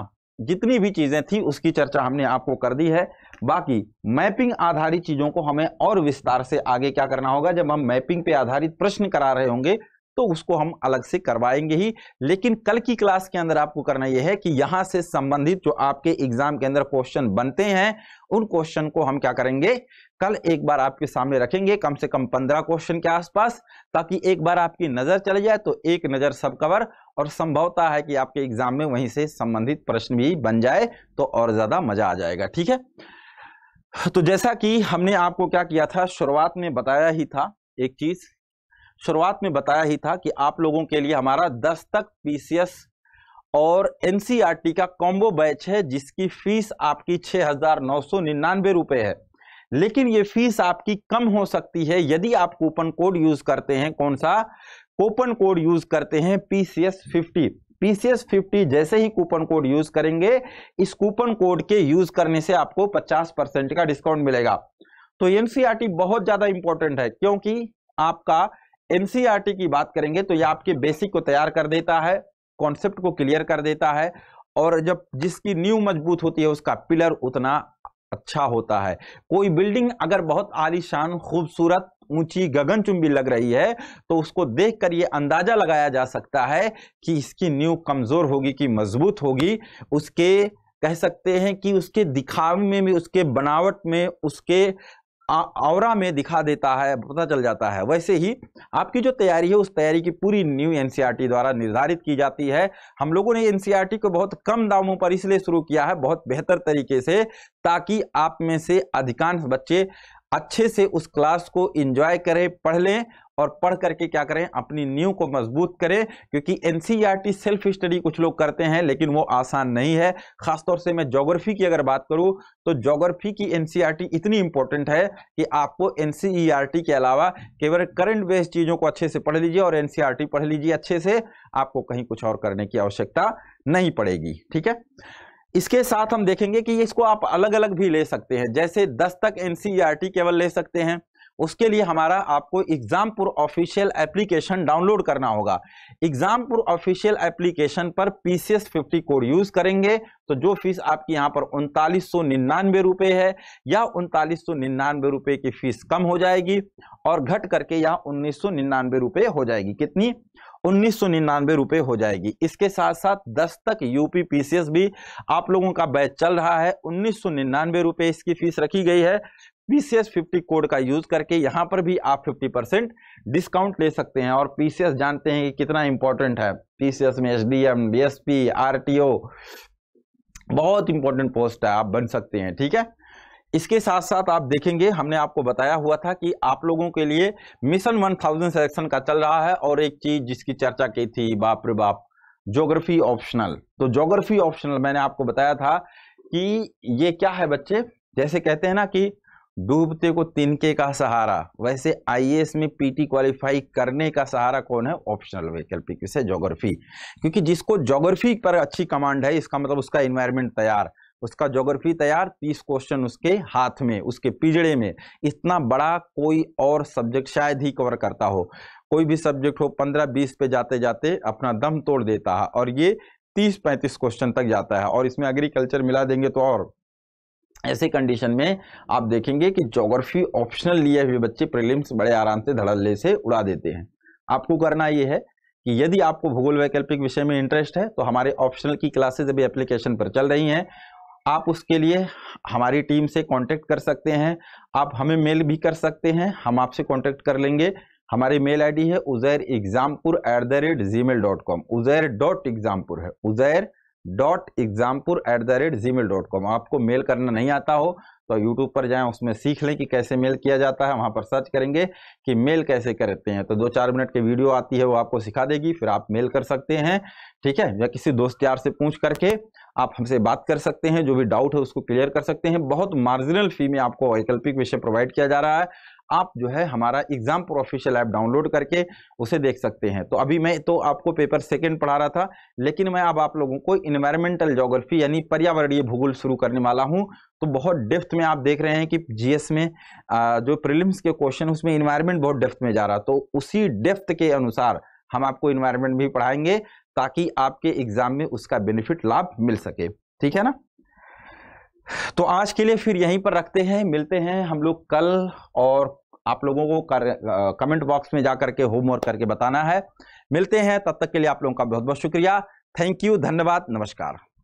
जितनी भी चीजें थी उसकी चर्चा हमने आपको कर दी है बाकी मैपिंग आधारित चीजों को हमें और विस्तार से आगे क्या करना होगा जब हम मैपिंग पे आधारित प्रश्न करा रहे होंगे तो उसको हम अलग से करवाएंगे ही लेकिन कल की क्लास के अंदर आपको करना यह है कि यहां से संबंधित जो आपके एग्जाम के अंदर क्वेश्चन बनते हैं उन क्वेश्चन को हम क्या करेंगे कल एक बार आपके सामने रखेंगे कम से कम पंद्रह क्वेश्चन के आसपास ताकि एक बार आपकी नजर चले जाए तो एक नजर सब कवर और संभवता है कि आपके एग्जाम में वहीं से संबंधित प्रश्न भी बन जाए तो और ज्यादा मजा आ जाएगा ठीक है तो जैसा कि हमने आपको क्या किया था शुरुआत में बताया ही था एक चीज शुरुआत में बताया ही था कि आप लोगों के लिए हमारा दस तक पी और एनसीआरटी e का कॉम्बो बैच है जिसकी फीस आपकी छह हजार नौ सौ निन्यानवे रुपए है लेकिन ये फीस आपकी कम हो सकती है यदि आप कूपन कोड यूज करते हैं कौन सा कूपन कोड यूज करते हैं पीसीएस फिफ्टी पीसीएस फिफ्टी जैसे ही कूपन कोड यूज करेंगे इस कूपन कोड के यूज करने से आपको 50 परसेंट का डिस्काउंट मिलेगा तो एनसीईआरटी e बहुत ज्यादा इंपॉर्टेंट है क्योंकि आपका एनसीईआरटी e की बात करेंगे तो ये आपके बेसिक को तैयार कर देता है कॉन्सेप्ट को क्लियर कर देता है और जब जिसकी न्यू मजबूत होती है उसका पिलर उतना अच्छा होता है कोई बिल्डिंग अगर बहुत आलीशान खूबसूरत ऊंची गगनचुंबी लग रही है तो उसको देखकर ये अंदाजा लगाया जा सकता है कि इसकी नींव कमजोर होगी कि मजबूत होगी उसके कह सकते हैं कि उसके दिखावे में भी उसके बनावट में उसके औरा में दिखा देता है पता चल जाता है वैसे ही आपकी जो तैयारी है उस तैयारी की पूरी न्यू एनसीईआरटी e द्वारा निर्धारित की जाती है हम लोगों ने एनसीईआरटी e को बहुत कम दामों पर इसलिए शुरू किया है बहुत बेहतर तरीके से ताकि आप में से अधिकांश बच्चे अच्छे से उस क्लास को इंजॉय करें पढ़ लें और पढ़ करके क्या करें अपनी नींव को मजबूत करें क्योंकि एनसीईआरटी सेल्फ स्टडी कुछ लोग करते हैं लेकिन वो आसान नहीं है खासतौर से मैं जोग्राफी की अगर बात करूं तो जोग्राफी की एनसीईआरटी e इतनी इंपॉर्टेंट है कि आपको एनसीईआरटी e के अलावा केवल करंट बेस्ड चीज़ों को अच्छे से पढ़ लीजिए और एनसीईआरटी e पढ़ लीजिए अच्छे से आपको कहीं कुछ और करने की आवश्यकता नहीं पड़ेगी ठीक है इसके साथ हम देखेंगे कि इसको आप अलग अलग भी ले सकते हैं जैसे दस तक एनसीईआरटी केवल ले सकते हैं उसके लिए हमारा आपको एग्जामपुर ऑफिशियल एप्लीकेशन डाउनलोड करना होगा एग्जामपुर ऑफिशियल एप्लीकेशन पर पीसीएस 50 कोड यूज करेंगे तो जो फीस आपकी यहाँ पर उनतालीस सौ निन्यानवे है या उनतालीस सौ निन्यानवे की फीस कम हो जाएगी और घट करके यहाँ उन्नीस सौ निन्यानवे रुपए हो जाएगी कितनी उन्नीस सौ निन्यानवे रुपए हो जाएगी इसके साथ साथ दस तक यूपी पीसीएस भी आप लोगों का बैच चल रहा है उन्नीस सौ निन्यानवे रुपये इसकी फीस रखी गई है पीसीएस 50 कोड का यूज करके यहां पर भी आप फिफ्टी परसेंट डिस्काउंट ले सकते हैं और पीसीएस जानते हैं कि कितना इंपॉर्टेंट है पीसीएस में एसडीएम डीएसपी आरटीओ बहुत इंपॉर्टेंट पोस्ट है आप बन सकते हैं ठीक है इसके साथ साथ आप देखेंगे हमने आपको बताया हुआ था कि आप लोगों के लिए मिशन वन थाउजेंड का चल रहा है और एक चीज जिसकी चर्चा की थी बाप रे बाप जोग्राफी ऑप्शनल तो जोग्राफी ऑप्शनल मैंने आपको बताया था कि ये क्या है बच्चे जैसे कहते हैं ना कि डूबते को तिनके का सहारा वैसे आईएएस में पीटी क्वालिफाई करने का सहारा कौन है ऑप्शनल वैकल्पिक विषय जोग्राफी क्योंकि जिसको जोग्राफी पर अच्छी कमांड है इसका मतलब उसका इन्वायरमेंट तैयार उसका जोग्राफी तैयार तीस क्वेश्चन उसके हाथ में उसके पिजड़े में इतना बड़ा कोई और सब्जेक्ट शायद ही कवर करता हो कोई भी सब्जेक्ट हो पंद्रह बीस पे जाते जाते अपना दम तोड़ देता है और ये तीस पैंतीस क्वेश्चन तक जाता है और इसमें एग्रीकल्चर मिला देंगे तो और ऐसे कंडीशन में आप देखेंगे कि जोग्राफी ऑप्शनल लिए हुए बच्चे प्रीलिम्स बड़े आराम से धड़ल्ले से उड़ा देते हैं आपको करना ये है कि यदि आपको भूगोल वैकल्पिक विषय में इंटरेस्ट है तो हमारे ऑप्शनल की क्लासेज अभी एप्लीकेशन पर चल रही हैं आप उसके लिए हमारी टीम से कॉन्टेक्ट कर सकते हैं आप हमें मेल भी कर सकते हैं हम आपसे कॉन्टेक्ट कर लेंगे हमारी मेल डी है Uzair Exampur at the rate G mail dot com Uzair dot Exampur है Uzair dot Exampur at the rate G mail dot com आपको मेल करना नहीं आता हो तो यूट्यूब पर जाएं उसमें सीख लें कि कैसे मेल किया जाता है वहाँ पर सर्च करेंगे कि मेल कैसे करते हैं तो दो चार मिनट की वीडियो आती है वो आपको सिखा देगी फिर आप मेल कर सकते हैं ठीक है या किसी दोस्त यार से पूछ करके आप हमसे बात कर सकते हैं जो भी डाउट है उसको क्लियर कर सकते हैं बहुत मार्जिनल फी में आपको वैकल्पिक विषय प्रोवाइड किया जा रहा है आप जो है हमारा एग्जाम प्रोफिशियल ऐप डाउनलोड करके उसे देख सकते हैं तो अभी मैं तो आपको पेपर सेकंड पढ़ा रहा था लेकिन मैं अब आप लोगों को इन्वायरमेंटल जोग्राफी यानी पर्यावरणीय भूगोल शुरू करने वाला हूँ तो बहुत डेफ्थ में आप देख रहे हैं कि जीएस में जो प्रिलिम्स के क्वेश्चन उसमें इन्वायरमेंट बहुत डेफ्थ में जा रहा तो उसी डेफ्थ के अनुसार हम आपको इन्वायरमेंट भी पढ़ाएंगे ताकि आपके एग्जाम में उसका बेनिफिट लाभ मिल सके ठीक है ना तो आज के लिए फिर यहीं पर रखते हैं मिलते हैं हम लोग कल और आप लोगों को कर, आ, कमेंट बॉक्स में जा करके होमवर्क करके बताना है मिलते हैं तब तक के लिए आप लोगों का बहुत बहुत शुक्रिया थैंक यू धन्यवाद नमस्कार